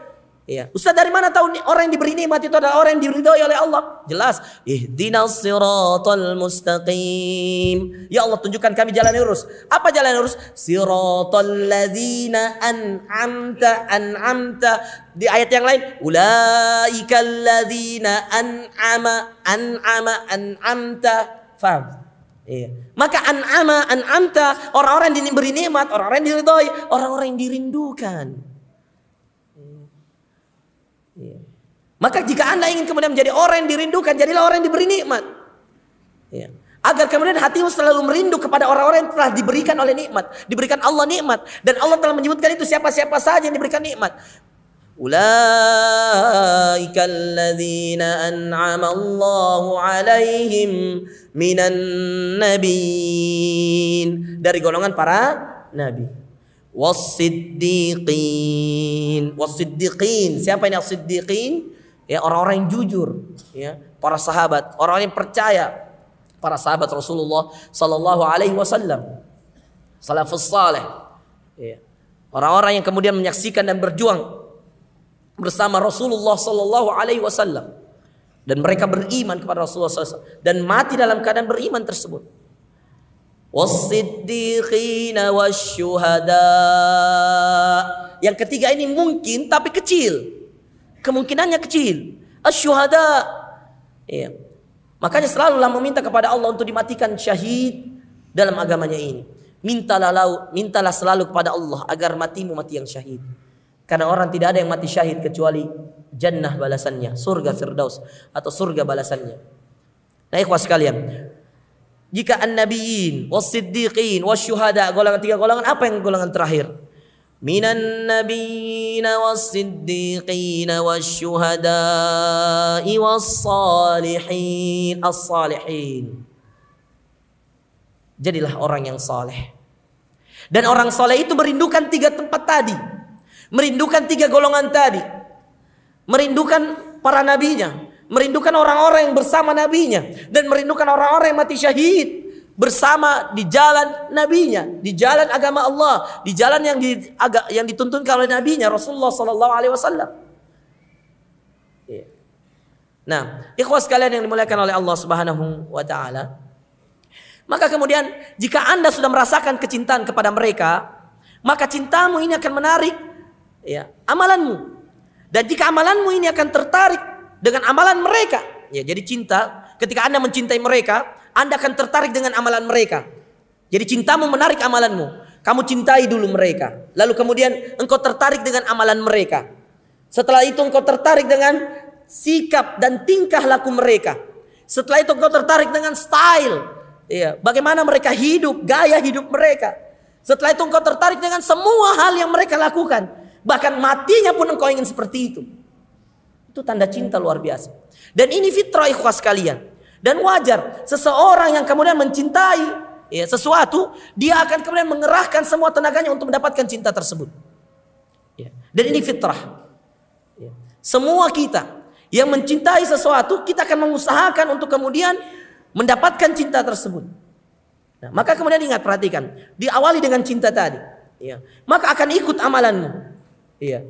Iya. Ustaz dari mana tahu orang yang diberi nikmat itu adalah orang yang diridhoi oleh Allah? Jelas. Ihdinas siratal mustaqim. Ya Allah tunjukkan kami jalan lurus. Apa jalan lurus? Siratal ladzina an'amta an'amta. Di ayat yang lain, ulaikal ladzina an'ama an'ama an'amta. Faham? Iya. Maka an'ama an'amta orang-orang yang diberi nikmat, orang-orang yang diridhoi, orang-orang yang dirindukan. Ya. Maka jika anda ingin kemudian menjadi orang yang dirindukan, jadilah orang yang diberi nikmat. Ya. Agar kemudian hatimu selalu merindu kepada orang-orang yang telah diberikan oleh nikmat. Diberikan Allah nikmat. Dan Allah telah menyebutkan itu siapa-siapa saja yang diberikan nikmat. أولئك الذين أنعم الله عليهم من dari golongan para nabi wasiddiqin wasiddiqin siapa ini wasiddiqin ya orang-orang yang jujur ya para sahabat orang yang percaya para sahabat Rasulullah sallallahu alaihi wasallam salafus saleh ya orang-orang yang kemudian menyaksikan dan berjuang bersama Rasulullah sallallahu alaihi wasallam dan mereka beriman kepada Rasulullah SAW dan mati dalam keadaan beriman tersebut والصديقين والشهداء yang ketiga ini mungkin tapi kecil kemungkinannya kecil asyuhada ya. makanya lah meminta kepada Allah untuk dimatikan syahid dalam agamanya ini mintalah lau, mintalah selalu kepada Allah agar matimu mati yang syahid karena orang tidak ada yang mati syahid kecuali jannah balasannya surga firdaus atau surga balasannya nah ikhwah sekalian jika an-nabiyyin was-siddiqin was-syuhada golongan tiga golongan apa yang golongan terakhir minan nabiyyin was-siddiqin was-syuhada was-salihin as-salihin jadilah orang yang saleh dan orang saleh itu merindukan tiga tempat tadi merindukan tiga golongan tadi merindukan para nabinya merindukan orang-orang yang bersama nabinya dan merindukan orang-orang yang mati syahid bersama di jalan nabinya, di jalan agama Allah, di jalan yang di, agak yang dituntunkan oleh nabinya Rasulullah sallallahu alaihi wasallam. Iya. Nah, ikhwah sekalian yang dimuliakan oleh Allah Subhanahu wa taala. Maka kemudian jika Anda sudah merasakan kecintaan kepada mereka, maka cintamu ini akan menarik ya, amalanmu. Dan jika amalanmu ini akan tertarik dengan amalan mereka. Ya, jadi cinta, ketika Anda mencintai mereka, Anda akan tertarik dengan amalan mereka. Jadi cintamu menarik amalanmu. Kamu cintai dulu mereka. Lalu kemudian engkau tertarik dengan amalan mereka. Setelah itu engkau tertarik dengan sikap dan tingkah laku mereka. Setelah itu engkau tertarik dengan style. Ya, bagaimana mereka hidup, gaya hidup mereka. Setelah itu engkau tertarik dengan semua hal yang mereka lakukan. Bahkan matinya pun engkau ingin seperti itu. Itu tanda cinta luar biasa. Dan ini fitrah ikhwas kalian. Dan wajar seseorang yang kemudian mencintai ya, sesuatu, dia akan kemudian mengerahkan semua tenaganya untuk mendapatkan cinta tersebut. Ya. Dan ini fitrah. Ya. Semua kita yang mencintai sesuatu, kita akan mengusahakan untuk kemudian mendapatkan cinta tersebut. Nah, maka kemudian ingat perhatikan, diawali dengan cinta tadi. Ya. Maka akan ikut amalanmu. Ya.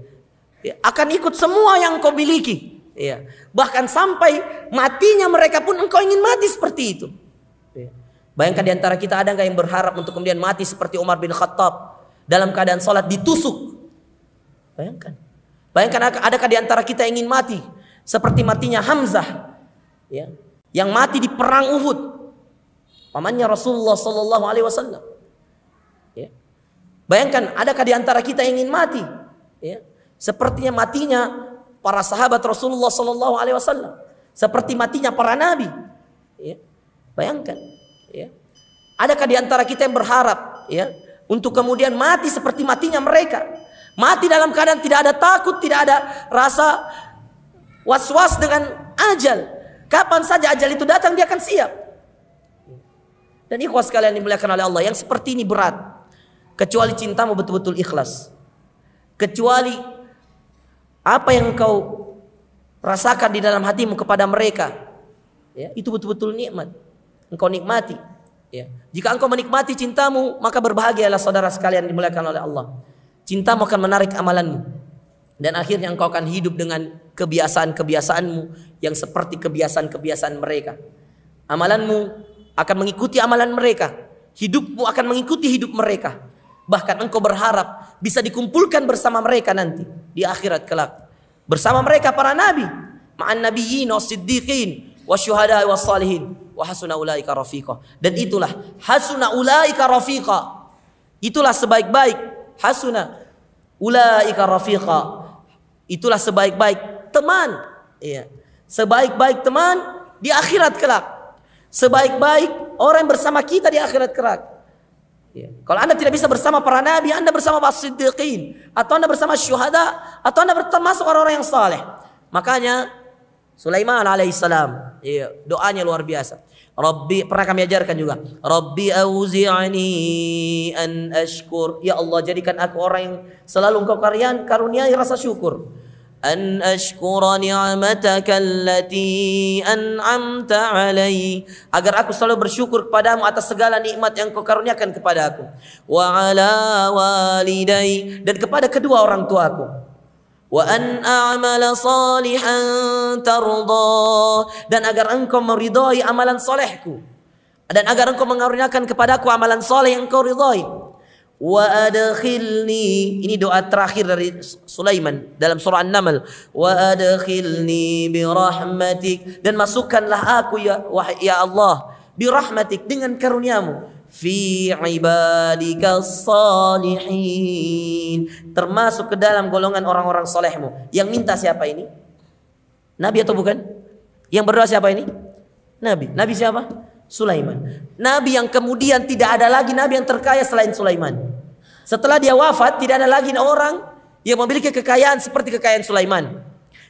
Ya, akan ikut semua yang kau miliki. Ya. Bahkan sampai matinya mereka pun engkau ingin mati seperti itu. Ya. Bayangkan di antara kita ada nggak yang berharap untuk kemudian mati seperti Umar bin Khattab dalam keadaan sholat ditusuk. Bayangkan. Bayangkan adakah di antara kita yang ingin mati seperti matinya Hamzah ya, yang mati di perang Uhud. Pamannya Rasulullah Shallallahu Alaihi Wasallam. Ya. Bayangkan adakah di antara kita yang ingin mati ya, Sepertinya matinya para sahabat Rasulullah Sallallahu Alaihi Wasallam. Seperti matinya para nabi. Ya. Bayangkan. Ya. Adakah di antara kita yang berharap ya untuk kemudian mati seperti matinya mereka? Mati dalam keadaan tidak ada takut, tidak ada rasa was-was dengan ajal. Kapan saja ajal itu datang dia akan siap. Dan ikhwas kalian dimuliakan oleh Allah yang seperti ini berat. Kecuali cintamu betul-betul ikhlas. Kecuali apa yang engkau rasakan di dalam hatimu kepada mereka? Ya, itu betul-betul nikmat. Engkau nikmati. Ya. Jika engkau menikmati cintamu, maka berbahagialah saudara sekalian dimuliakan oleh Allah. Cintamu akan menarik amalanmu. Dan akhirnya engkau akan hidup dengan kebiasaan-kebiasaanmu yang seperti kebiasaan-kebiasaan mereka. Amalanmu akan mengikuti amalan mereka. Hidupmu akan mengikuti hidup mereka. Bahkan engkau berharap bisa dikumpulkan bersama mereka nanti di akhirat kelak. Bersama mereka para nabi, ma'an nabiyyin wasiddiqin siddiqin wasyuhada wa salihin wa hasuna ulaika rafiqa. Dan itulah hasuna ulaika rafiqa. Itulah sebaik-baik hasuna ulaika rafiqa. Itulah sebaik-baik teman. Iya. Sebaik-baik teman di akhirat kelak. Sebaik-baik orang bersama kita di akhirat kelak. Ya. Kalau Anda tidak bisa bersama para nabi, Anda bersama para siddiqin. Atau Anda bersama syuhada. Atau Anda termasuk orang-orang yang saleh. Makanya Sulaiman alaihissalam. Ya, doanya luar biasa. Rabbi pernah kami ajarkan juga. Rabbi auzi'ani an ashkur. Ya Allah jadikan aku orang yang selalu engkau karyan karuniai rasa syukur. أن أشكر نعمتك التي أنعمت علي agar aku selalu bersyukur kepadamu atas segala nikmat yang kau karuniakan kepada aku wa ala walidai dan kepada kedua orang tuaku wa an a'mal salihan tarda dan agar engkau meridai amalan solehku dan agar engkau mengaruniakan kepadaku amalan soleh yang engkau ridai wa adkhilni ini doa terakhir dari Sulaiman dalam surah An-Naml wa adkhilni bi rahmatik dan masukkanlah aku ya wahai ya Allah bi rahmatik dengan karuniamu fi ibadika salihin termasuk ke dalam golongan orang-orang solehmu yang minta siapa ini Nabi atau bukan yang berdoa siapa ini Nabi Nabi siapa Sulaiman. Nabi yang kemudian tidak ada lagi nabi yang terkaya selain Sulaiman. Setelah dia wafat, tidak ada lagi orang yang memiliki kekayaan seperti kekayaan Sulaiman.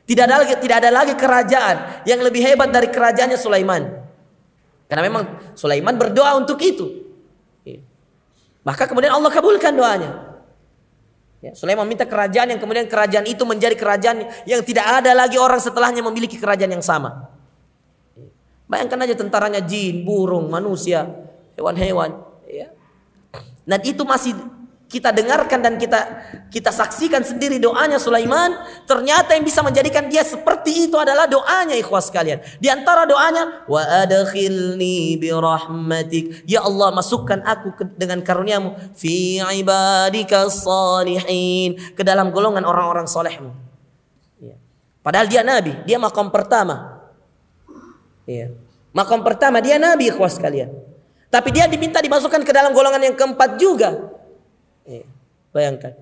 Tidak ada lagi tidak ada lagi kerajaan yang lebih hebat dari kerajaannya Sulaiman. Karena memang Sulaiman berdoa untuk itu. Ya. Maka kemudian Allah kabulkan doanya. Ya, Sulaiman minta kerajaan yang kemudian kerajaan itu menjadi kerajaan yang tidak ada lagi orang setelahnya memiliki kerajaan yang sama. Bayangkan aja tentaranya jin, burung, manusia, hewan-hewan. Ya. Dan itu masih kita dengarkan dan kita kita saksikan sendiri doanya Sulaiman. Ternyata yang bisa menjadikan dia seperti itu adalah doanya ikhwas kalian. Di antara doanya, wa adkhilni bi rahmatik. Ya Allah masukkan aku dengan karuniamu fi ibadika salihin ke dalam golongan orang-orang solehmu. Ya. Padahal dia nabi, dia makom pertama. Iya. Makam pertama dia nabi ikhwas sekalian. Tapi dia diminta dimasukkan ke dalam golongan yang keempat juga. Ya. Bayangkan.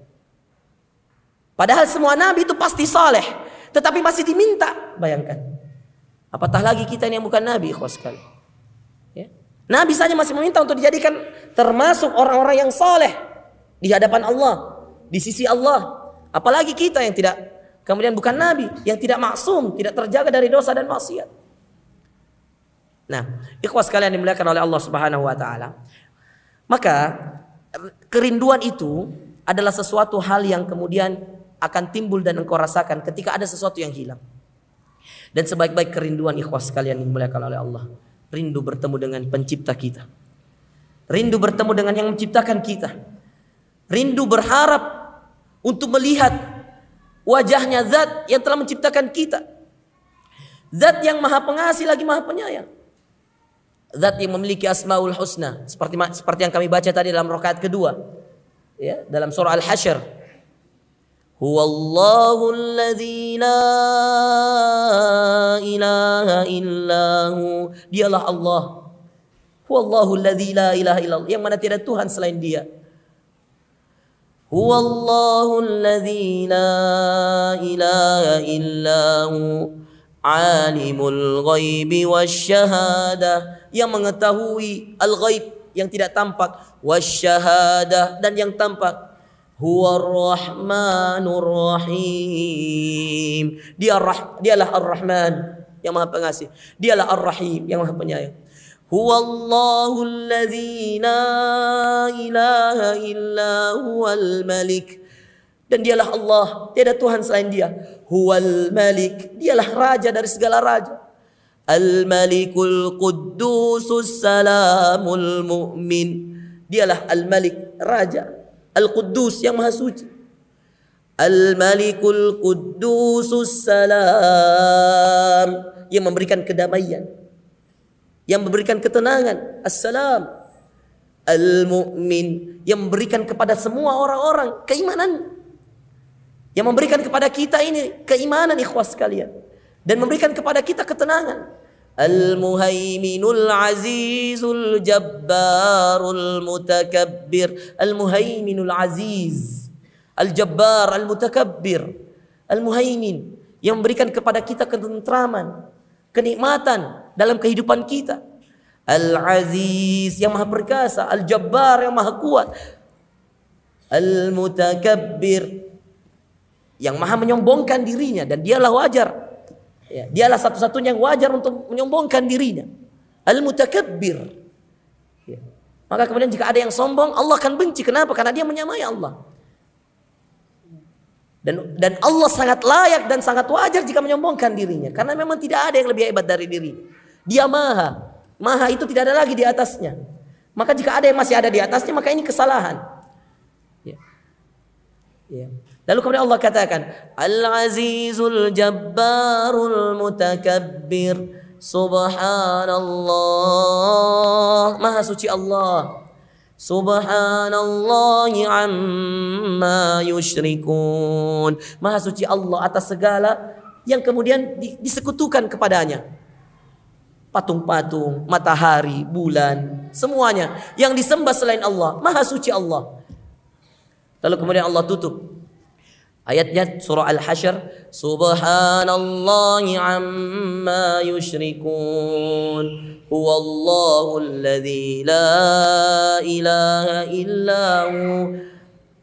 Padahal semua nabi itu pasti saleh, Tetapi masih diminta. Bayangkan. Apatah lagi kita ini yang bukan nabi ikhwas sekalian. Ya. Nabi saja masih meminta untuk dijadikan termasuk orang-orang yang saleh Di hadapan Allah. Di sisi Allah. Apalagi kita yang tidak Kemudian bukan nabi yang tidak maksum, tidak terjaga dari dosa dan maksiat. Nah, ikhwas kalian dimuliakan oleh Allah Subhanahu wa taala. Maka kerinduan itu adalah sesuatu hal yang kemudian akan timbul dan engkau rasakan ketika ada sesuatu yang hilang. Dan sebaik-baik kerinduan ikhwas kalian dimuliakan oleh Allah. Rindu bertemu dengan pencipta kita. Rindu bertemu dengan yang menciptakan kita. Rindu berharap untuk melihat wajahnya zat yang telah menciptakan kita. Zat yang maha pengasih lagi maha penyayang zat yang memiliki asmaul husna seperti seperti yang kami baca tadi dalam rakaat kedua ya dalam surah al-hasyr huwallahu alladzi la ilaha illahu dialah Allah huwallahu alladzi la ilaha illallah yang mana tidak tuhan selain dia huwallahu alladzi la ilaha illahu alimul ghaibi wasyahadah yang mengetahui al-ghaib yang tidak tampak wasyahadah dan yang tampak huwar rahmanur rahim dia rah, dialah ar-rahman yang maha pengasih dialah ar-rahim yang maha penyayang huwallahu allazi la ilaha illa huwal malik dan dialah Allah tiada tuhan selain dia huwal malik dialah raja dari segala raja Al-Malik Al-Quddus Salamul Mu'min. Dialah Al-Malik, Raja. Al-Quddus yang maha suci. Al-Malikul Quddus Salam. Yang memberikan kedamaian. Yang memberikan ketenangan. Assalam. Al-Mu'min. Yang memberikan kepada semua orang-orang keimanan. Yang memberikan kepada kita ini keimanan ikhwas sekalian dan memberikan kepada kita ketenangan. Al-Muhaiminul Azizul Jabbarul Mutakabbir Al-Muhaiminul Aziz Al-Jabbar Al-Mutakabbir Al-Muhaimin yang memberikan kepada kita ketentraman, kenikmatan dalam kehidupan kita. Al-Aziz yang maha perkasa, Al-Jabbar yang maha kuat. Al-Mutakabbir yang maha menyombongkan dirinya dan dialah wajar Ya, dialah satu-satunya yang wajar untuk menyombongkan dirinya. Al-mutakabbir. Ya. Maka kemudian jika ada yang sombong, Allah akan benci. Kenapa? Karena dia menyamai Allah. Dan dan Allah sangat layak dan sangat wajar jika menyombongkan dirinya. Karena memang tidak ada yang lebih hebat dari diri. Dia maha. Maha itu tidak ada lagi di atasnya. Maka jika ada yang masih ada di atasnya, maka ini kesalahan. Ya. Lalu kemudian Allah katakan, Al-Azizul Jabbarul Mutakabbir, Subhanallah, Maha Suci Allah. Subhanallah amma yushrikun. Maha suci Allah atas segala yang kemudian disekutukan kepadanya. Patung-patung, matahari, bulan, semuanya yang disembah selain Allah. Maha suci Allah. Lalu kemudian Allah tutup Ayatnya surah Al-Hasyr Subhanallahi amma yushrikun Huwallahu alladhi la ilaha illa hu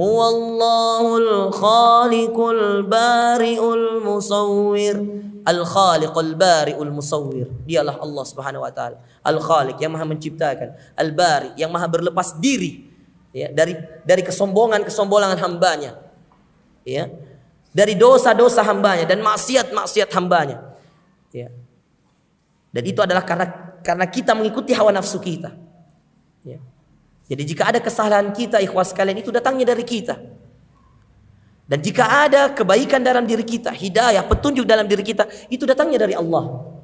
هو الله الخالق البارئ المصور al البارئ المصور bari al Dialah Allah Subhanahu wa taala Al-Khaliq yang Maha menciptakan Al-Bari yang Maha berlepas diri ya dari dari kesombongan-kesombongan hambanya ya dari dosa-dosa hambanya dan maksiat-maksiat hambanya ya dan itu adalah karena karena kita mengikuti hawa nafsu kita ya jadi jika ada kesalahan kita ikhwas kalian itu datangnya dari kita. Dan jika ada kebaikan dalam diri kita, hidayah, petunjuk dalam diri kita, itu datangnya dari Allah.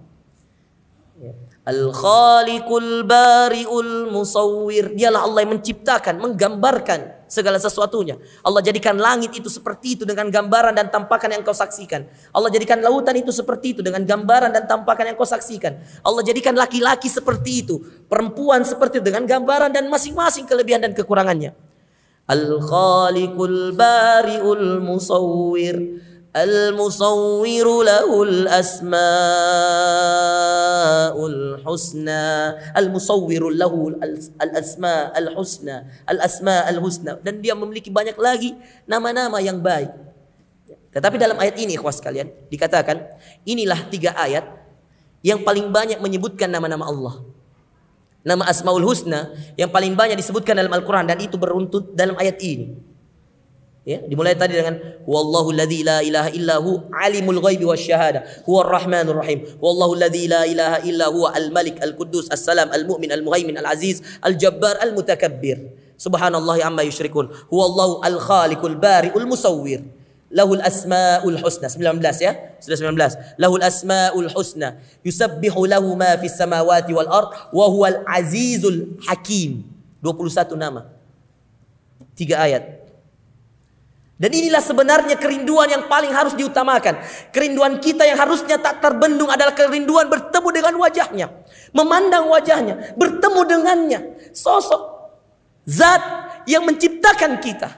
Ya. Al-Khaliqul Bari'ul Musawwir. Dialah Allah yang menciptakan, menggambarkan segala sesuatunya. Allah jadikan langit itu seperti itu dengan gambaran dan tampakan yang kau saksikan. Allah jadikan lautan itu seperti itu dengan gambaran dan tampakan yang kau saksikan. Allah jadikan laki-laki seperti itu, perempuan seperti itu dengan gambaran dan masing-masing kelebihan dan kekurangannya. Al-Khaliqul Bari'ul Musawwir المصور له الأسماء الحسنى المصور له الأسماء الحسنى الأسماء الحسنى dan dia memiliki banyak lagi nama-nama yang baik tetapi dalam ayat ini ikhwas kalian dikatakan inilah tiga ayat yang paling banyak menyebutkan nama-nama Allah nama Asmaul Husna yang paling banyak disebutkan dalam Al-Quran dan itu beruntut dalam ayat ini Ya, dimulai tadi dengan wallahu alladzi la ilaha illa hu alimul ghaibi wasyahada huwa arrahmanur rahim wallahu alladzi la ilaha illa huwa al malik al quddus as salam al mu'min al muhaimin al aziz al jabbar al mutakabbir subhanallahi amma yusyrikun huwallahu al khaliqul bari'ul musawwir lahul asmaul husna 19 ya sudah 19 lahul asmaul husna yusabbihu lahu ma fis samawati wal ard wa huwal azizul hakim 21 nama 3 ayat Dan inilah sebenarnya kerinduan yang paling harus diutamakan. Kerinduan kita yang harusnya tak terbendung adalah kerinduan bertemu dengan wajahnya. Memandang wajahnya, bertemu dengannya. Sosok, zat yang menciptakan kita.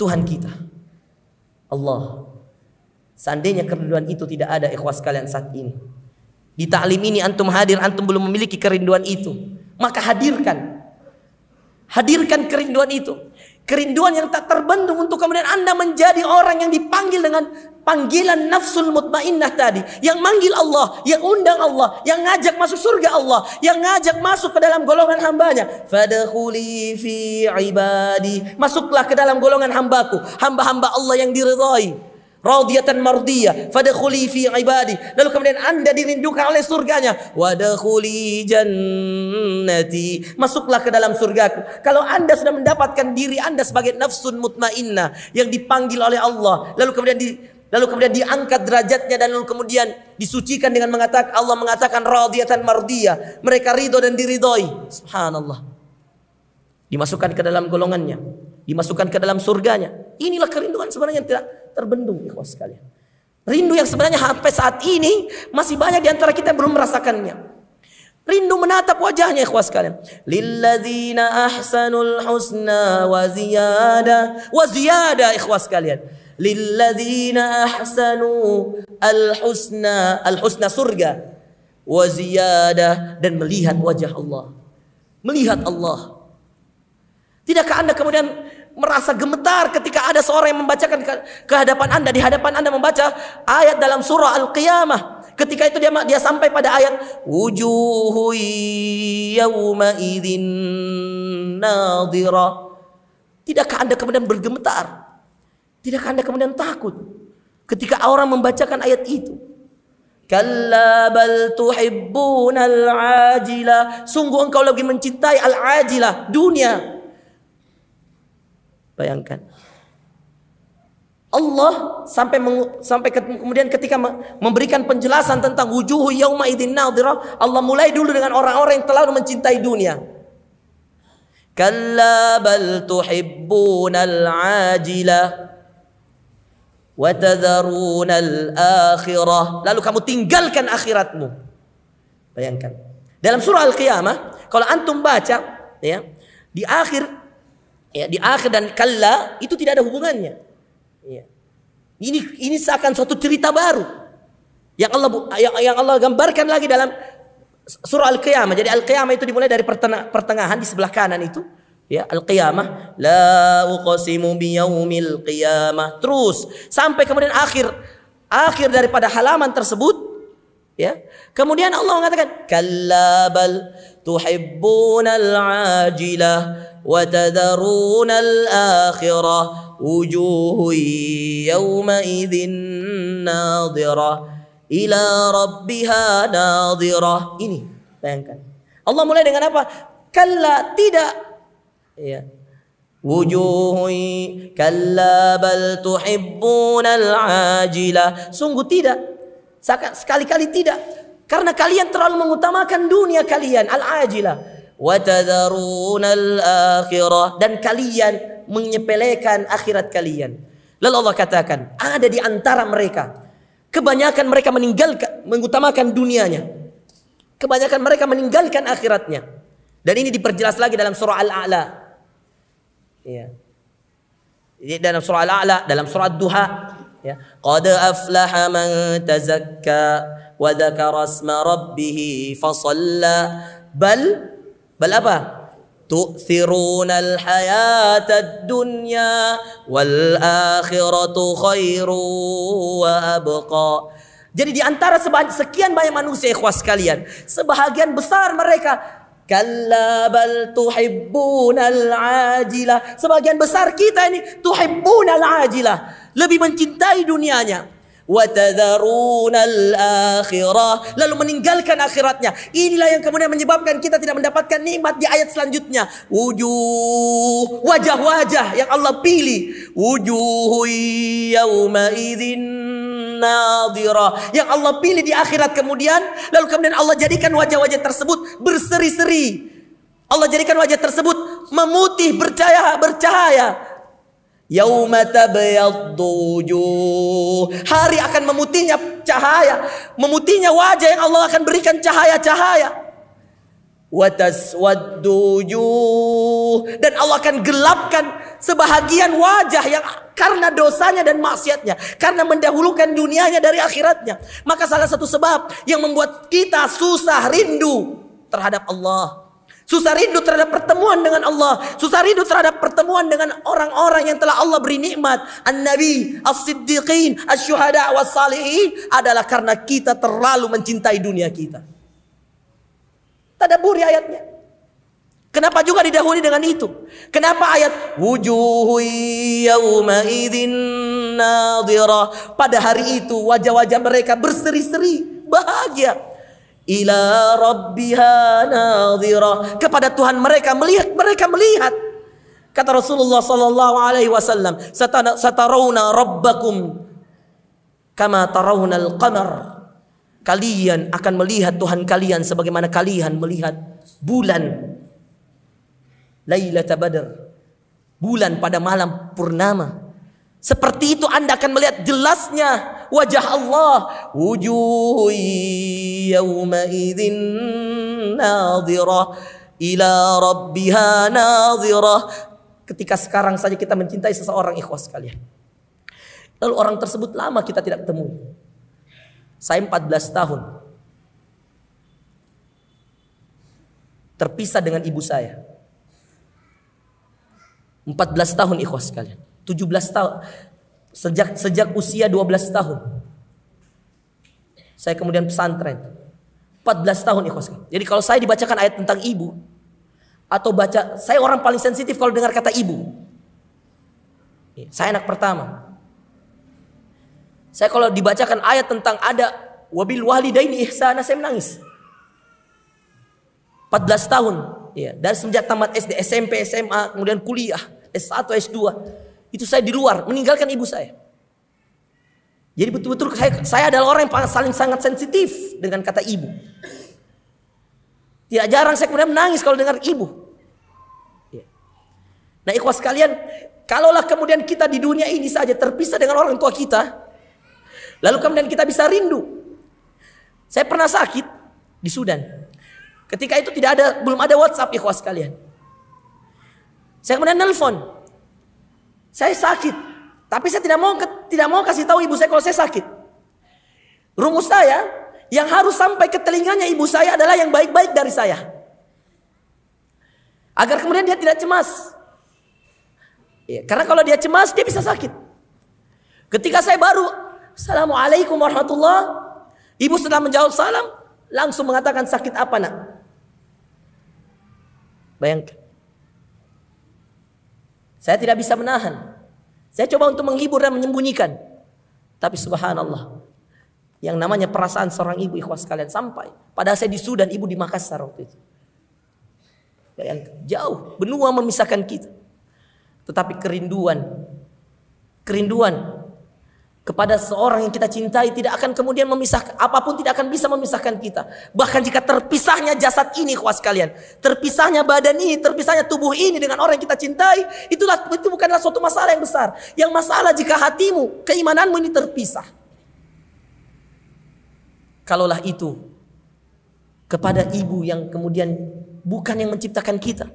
Tuhan kita. Allah. Seandainya kerinduan itu tidak ada ikhwas kalian saat ini. Di ta'lim ini antum hadir, antum belum memiliki kerinduan itu. Maka hadirkan Hadirkan kerinduan itu. Kerinduan yang tak terbendung untuk kemudian Anda menjadi orang yang dipanggil dengan panggilan nafsul mutmainnah tadi. Yang manggil Allah, yang undang Allah, yang ngajak masuk surga Allah, yang ngajak masuk ke dalam golongan hambanya. Fadakhuli fi ibadi. Masuklah ke dalam golongan hambaku. Hamba-hamba Allah yang diridhai radiyatan mardiyah fadkhuli fi ibadi lalu kemudian Anda dirindukan oleh surganya wadkhuli jannati masuklah ke dalam surgaku kalau Anda sudah mendapatkan diri Anda sebagai nafsun mutmainnah yang dipanggil oleh Allah lalu kemudian di lalu kemudian diangkat derajatnya dan lalu kemudian disucikan dengan mengatakan Allah mengatakan radiyatan mardiyah mereka ridho dan diridhoi subhanallah dimasukkan ke dalam golongannya dimasukkan ke dalam surganya inilah kerinduan sebenarnya yang tidak terbendung ikhwas sekalian. Rindu yang sebenarnya sampai saat ini masih banyak di antara kita yang belum merasakannya. Rindu menatap wajahnya ikhwas sekalian. Lilladzina ahsanul husna wa ziyada wa ziyada ikhwas sekalian. Lilladzina ahsanu al husna al husna surga wa ziyada dan melihat wajah Allah. Melihat Allah. Tidakkah Anda kemudian merasa gemetar ketika ada seorang yang membacakan kehadapan Anda di hadapan Anda membaca ayat dalam surah Al-Qiyamah. Ketika itu dia dia sampai pada ayat wujuhu yawma idzin Tidakkah Anda kemudian bergemetar? Tidakkah Anda kemudian takut ketika orang membacakan ayat itu? Kalla bal al ajila. Sungguh engkau lagi mencintai al ajila, dunia. Bayangkan. Allah sampai sampai ke, kemudian ketika memberikan penjelasan tentang wujuhu yauma idin nadhira, Allah mulai dulu dengan orang-orang yang telah mencintai dunia. Kalla bal tuhibbunal ajila wa al akhirah. Lalu kamu tinggalkan akhiratmu. Bayangkan. Dalam surah Al-Qiyamah, kalau antum baca ya, di akhir Ya, di akhir dan kalla itu tidak ada hubungannya. Ya. Ini ini seakan suatu cerita baru yang Allah yang, Allah gambarkan lagi dalam surah Al-Qiyamah. Jadi Al-Qiyamah itu dimulai dari pertengahan di sebelah kanan itu ya Al-Qiyamah la uqasimu biyaumil qiyamah. Terus sampai kemudian akhir akhir daripada halaman tersebut ya kemudian Allah mengatakan kallabal tuhibbunal ajilah وتذرون الآخرة وجوه يومئذ ناظرة إلى ربها ناظرة ini bayangkan Allah mulai dengan apa kalla tidak ya وجوه كلا bal تحبون العاجلة Sungguh tidak. Sekali-kali tidak. Karena kalian terlalu mengutamakan dunia kalian al-ajilah watadharunal akhirah dan kalian menyepelekan akhirat kalian. Lalu Allah katakan, ada di antara mereka kebanyakan mereka meninggalkan mengutamakan dunianya. Kebanyakan mereka meninggalkan akhiratnya. Dan ini diperjelas lagi dalam surah Al-A'la. Ya. dalam surah Al-A'la, dalam surah Duha, ya. Qad aflaha man tazakka wa dzakara asma rabbih fasalla bal Bal apa? dunya الحياة الدنيا والآخرة خير abqa. Jadi di antara sekian banyak manusia ikhwas sekalian, sebahagian besar mereka kalla bal tuhibbunal ajila. Sebagian besar kita ini tuhibbunal ajila, lebih mencintai dunianya akhirah lalu meninggalkan akhiratnya inilah yang kemudian menyebabkan kita tidak mendapatkan nikmat di ayat selanjutnya wujuh wajah-wajah yang Allah pilih wujuh yauma nadhirah yang Allah pilih di akhirat kemudian lalu kemudian Allah jadikan wajah-wajah tersebut berseri-seri Allah jadikan wajah tersebut memutih bercahaya bercahaya Hari akan memutihnya cahaya, memutihnya wajah yang Allah akan berikan cahaya-cahaya. Dan Allah akan gelapkan sebahagian wajah yang karena dosanya dan maksiatnya, karena mendahulukan dunianya dari akhiratnya. Maka salah satu sebab yang membuat kita susah rindu terhadap Allah Susah rindu terhadap pertemuan dengan Allah. Susah rindu terhadap pertemuan dengan orang-orang yang telah Allah beri nikmat. An-Nabi, As-Siddiqin, As-Syuhada, Was-Salihin. Adalah karena kita terlalu mencintai dunia kita. Tadaburi ayatnya. Kenapa juga didahului dengan itu? Kenapa ayat Pada hari itu wajah-wajah mereka berseri-seri bahagia ila rabbiha nadhira kepada Tuhan mereka melihat mereka melihat kata Rasulullah sallallahu alaihi wasallam satarawna rabbakum kama tarawna al-qamar kalian akan melihat Tuhan kalian sebagaimana kalian melihat bulan Lailatul tabadar bulan pada malam purnama seperti itu Anda akan melihat jelasnya wajah Allah wujuh yaumaidin nadhirah ila rabbiha nadhirah ketika sekarang saja kita mencintai seseorang ikhwas sekalian lalu orang tersebut lama kita tidak ketemu saya 14 tahun terpisah dengan ibu saya 14 tahun ikhwas sekalian 17 tahun Sejak sejak usia 12 tahun. Saya kemudian pesantren. 14 tahun ikhwas. Jadi kalau saya dibacakan ayat tentang ibu atau baca saya orang paling sensitif kalau dengar kata ibu. Iya, saya anak pertama. Saya kalau dibacakan ayat tentang ada wabil walidaini ihsana saya menangis. 14 tahun. Ya, dari semenjak tamat SD, SMP, SMA, kemudian kuliah, S1, S2 itu saya di luar meninggalkan ibu saya. Jadi betul-betul saya, saya adalah orang yang paling sangat sensitif dengan kata ibu. Tidak jarang saya kemudian menangis kalau dengar ibu. Iya. Nah ikhwas kalian, kalaulah kemudian kita di dunia ini saja terpisah dengan orang tua kita, lalu kemudian kita bisa rindu. Saya pernah sakit di Sudan. Ketika itu tidak ada, belum ada WhatsApp ikhwas kalian. Saya kemudian nelfon saya sakit, tapi saya tidak mau tidak mau kasih tahu ibu saya kalau saya sakit. Rumus saya yang harus sampai ke telinganya ibu saya adalah yang baik-baik dari saya. Agar kemudian dia tidak cemas. Ya, karena kalau dia cemas dia bisa sakit. Ketika saya baru Assalamualaikum warahmatullah. Ibu setelah menjawab salam langsung mengatakan sakit apa nak? Bayangkan. Saya tidak bisa menahan. Saya coba untuk menghibur dan menyembunyikan. Tapi subhanallah. Yang namanya perasaan seorang ibu ikhwas kalian sampai. Padahal saya di Sudan, ibu di Makassar waktu itu. Bayangkan, jauh. Benua memisahkan kita. Tetapi kerinduan. Kerinduan kepada seorang yang kita cintai tidak akan kemudian memisahkan apapun tidak akan bisa memisahkan kita. Bahkan jika terpisahnya jasad ini kuas kalian, terpisahnya badan ini, terpisahnya tubuh ini dengan orang yang kita cintai, itulah itu bukanlah suatu masalah yang besar. Yang masalah jika hatimu, keimananmu ini terpisah. Kalaulah itu kepada ibu yang kemudian bukan yang menciptakan kita.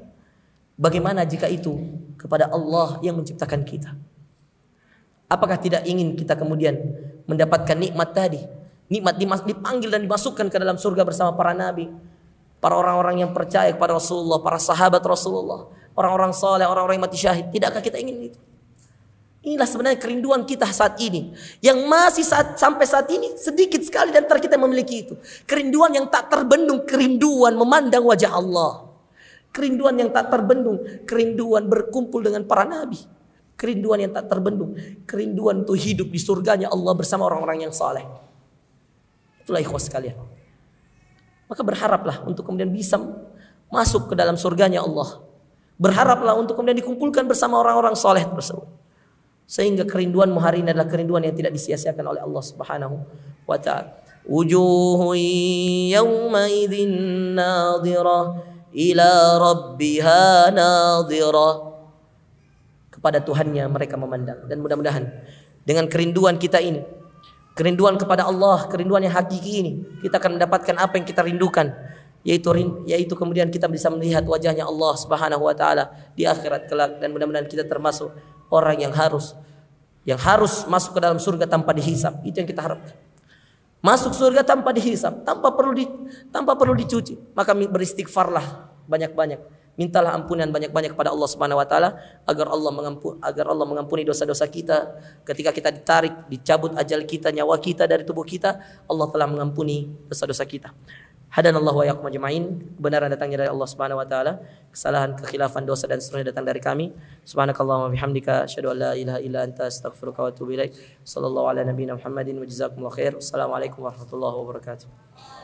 Bagaimana jika itu kepada Allah yang menciptakan kita? Apakah tidak ingin kita kemudian mendapatkan nikmat tadi? Nikmat dipanggil dan dimasukkan ke dalam surga bersama para nabi, para orang-orang yang percaya kepada Rasulullah, para sahabat Rasulullah, orang-orang saleh, orang-orang mati syahid. Tidakkah kita ingin itu? Inilah sebenarnya kerinduan kita saat ini yang masih saat, sampai saat ini sedikit sekali dan antara kita memiliki itu. Kerinduan yang tak terbendung, kerinduan memandang wajah Allah. Kerinduan yang tak terbendung, kerinduan berkumpul dengan para nabi Kerinduan yang tak terbendung. Kerinduan untuk hidup di surganya Allah bersama orang-orang yang saleh. Itulah ikhwas sekalian. Maka berharaplah untuk kemudian bisa masuk ke dalam surganya Allah. Berharaplah untuk kemudian dikumpulkan bersama orang-orang saleh tersebut. Sehingga kerinduanmu hari ini adalah kerinduan yang tidak disia-siakan oleh Allah Subhanahu wa taala. Wujuhu yawma nadhirah ila rabbiha nadhirah pada Tuhannya mereka memandang dan mudah-mudahan dengan kerinduan kita ini kerinduan kepada Allah kerinduan yang hakiki ini kita akan mendapatkan apa yang kita rindukan yaitu yaitu kemudian kita bisa melihat wajahnya Allah Subhanahu wa taala di akhirat kelak dan mudah-mudahan kita termasuk orang yang harus yang harus masuk ke dalam surga tanpa dihisap itu yang kita harapkan masuk surga tanpa dihisap tanpa perlu di, tanpa perlu dicuci maka beristighfarlah banyak-banyak Mintalah ampunan banyak-banyak kepada Allah Subhanahu wa taala agar Allah mengampun agar Allah mengampuni dosa-dosa kita ketika kita ditarik, dicabut ajal kita, nyawa kita dari tubuh kita, Allah telah mengampuni dosa-dosa kita. Hadanallahu wa yakum ajmain. Kebenaran datangnya dari Allah Subhanahu wa taala. Kesalahan, kekhilafan, dosa dan seterusnya datang dari kami. Subhanakallahumma bihamdika asyhadu an la ilaha illa anta astaghfiruka wa atubu ilaik. Sallallahu ala nabiyyina Muhammadin wa jazakumullahu khair. Wassalamualaikum warahmatullahi wabarakatuh.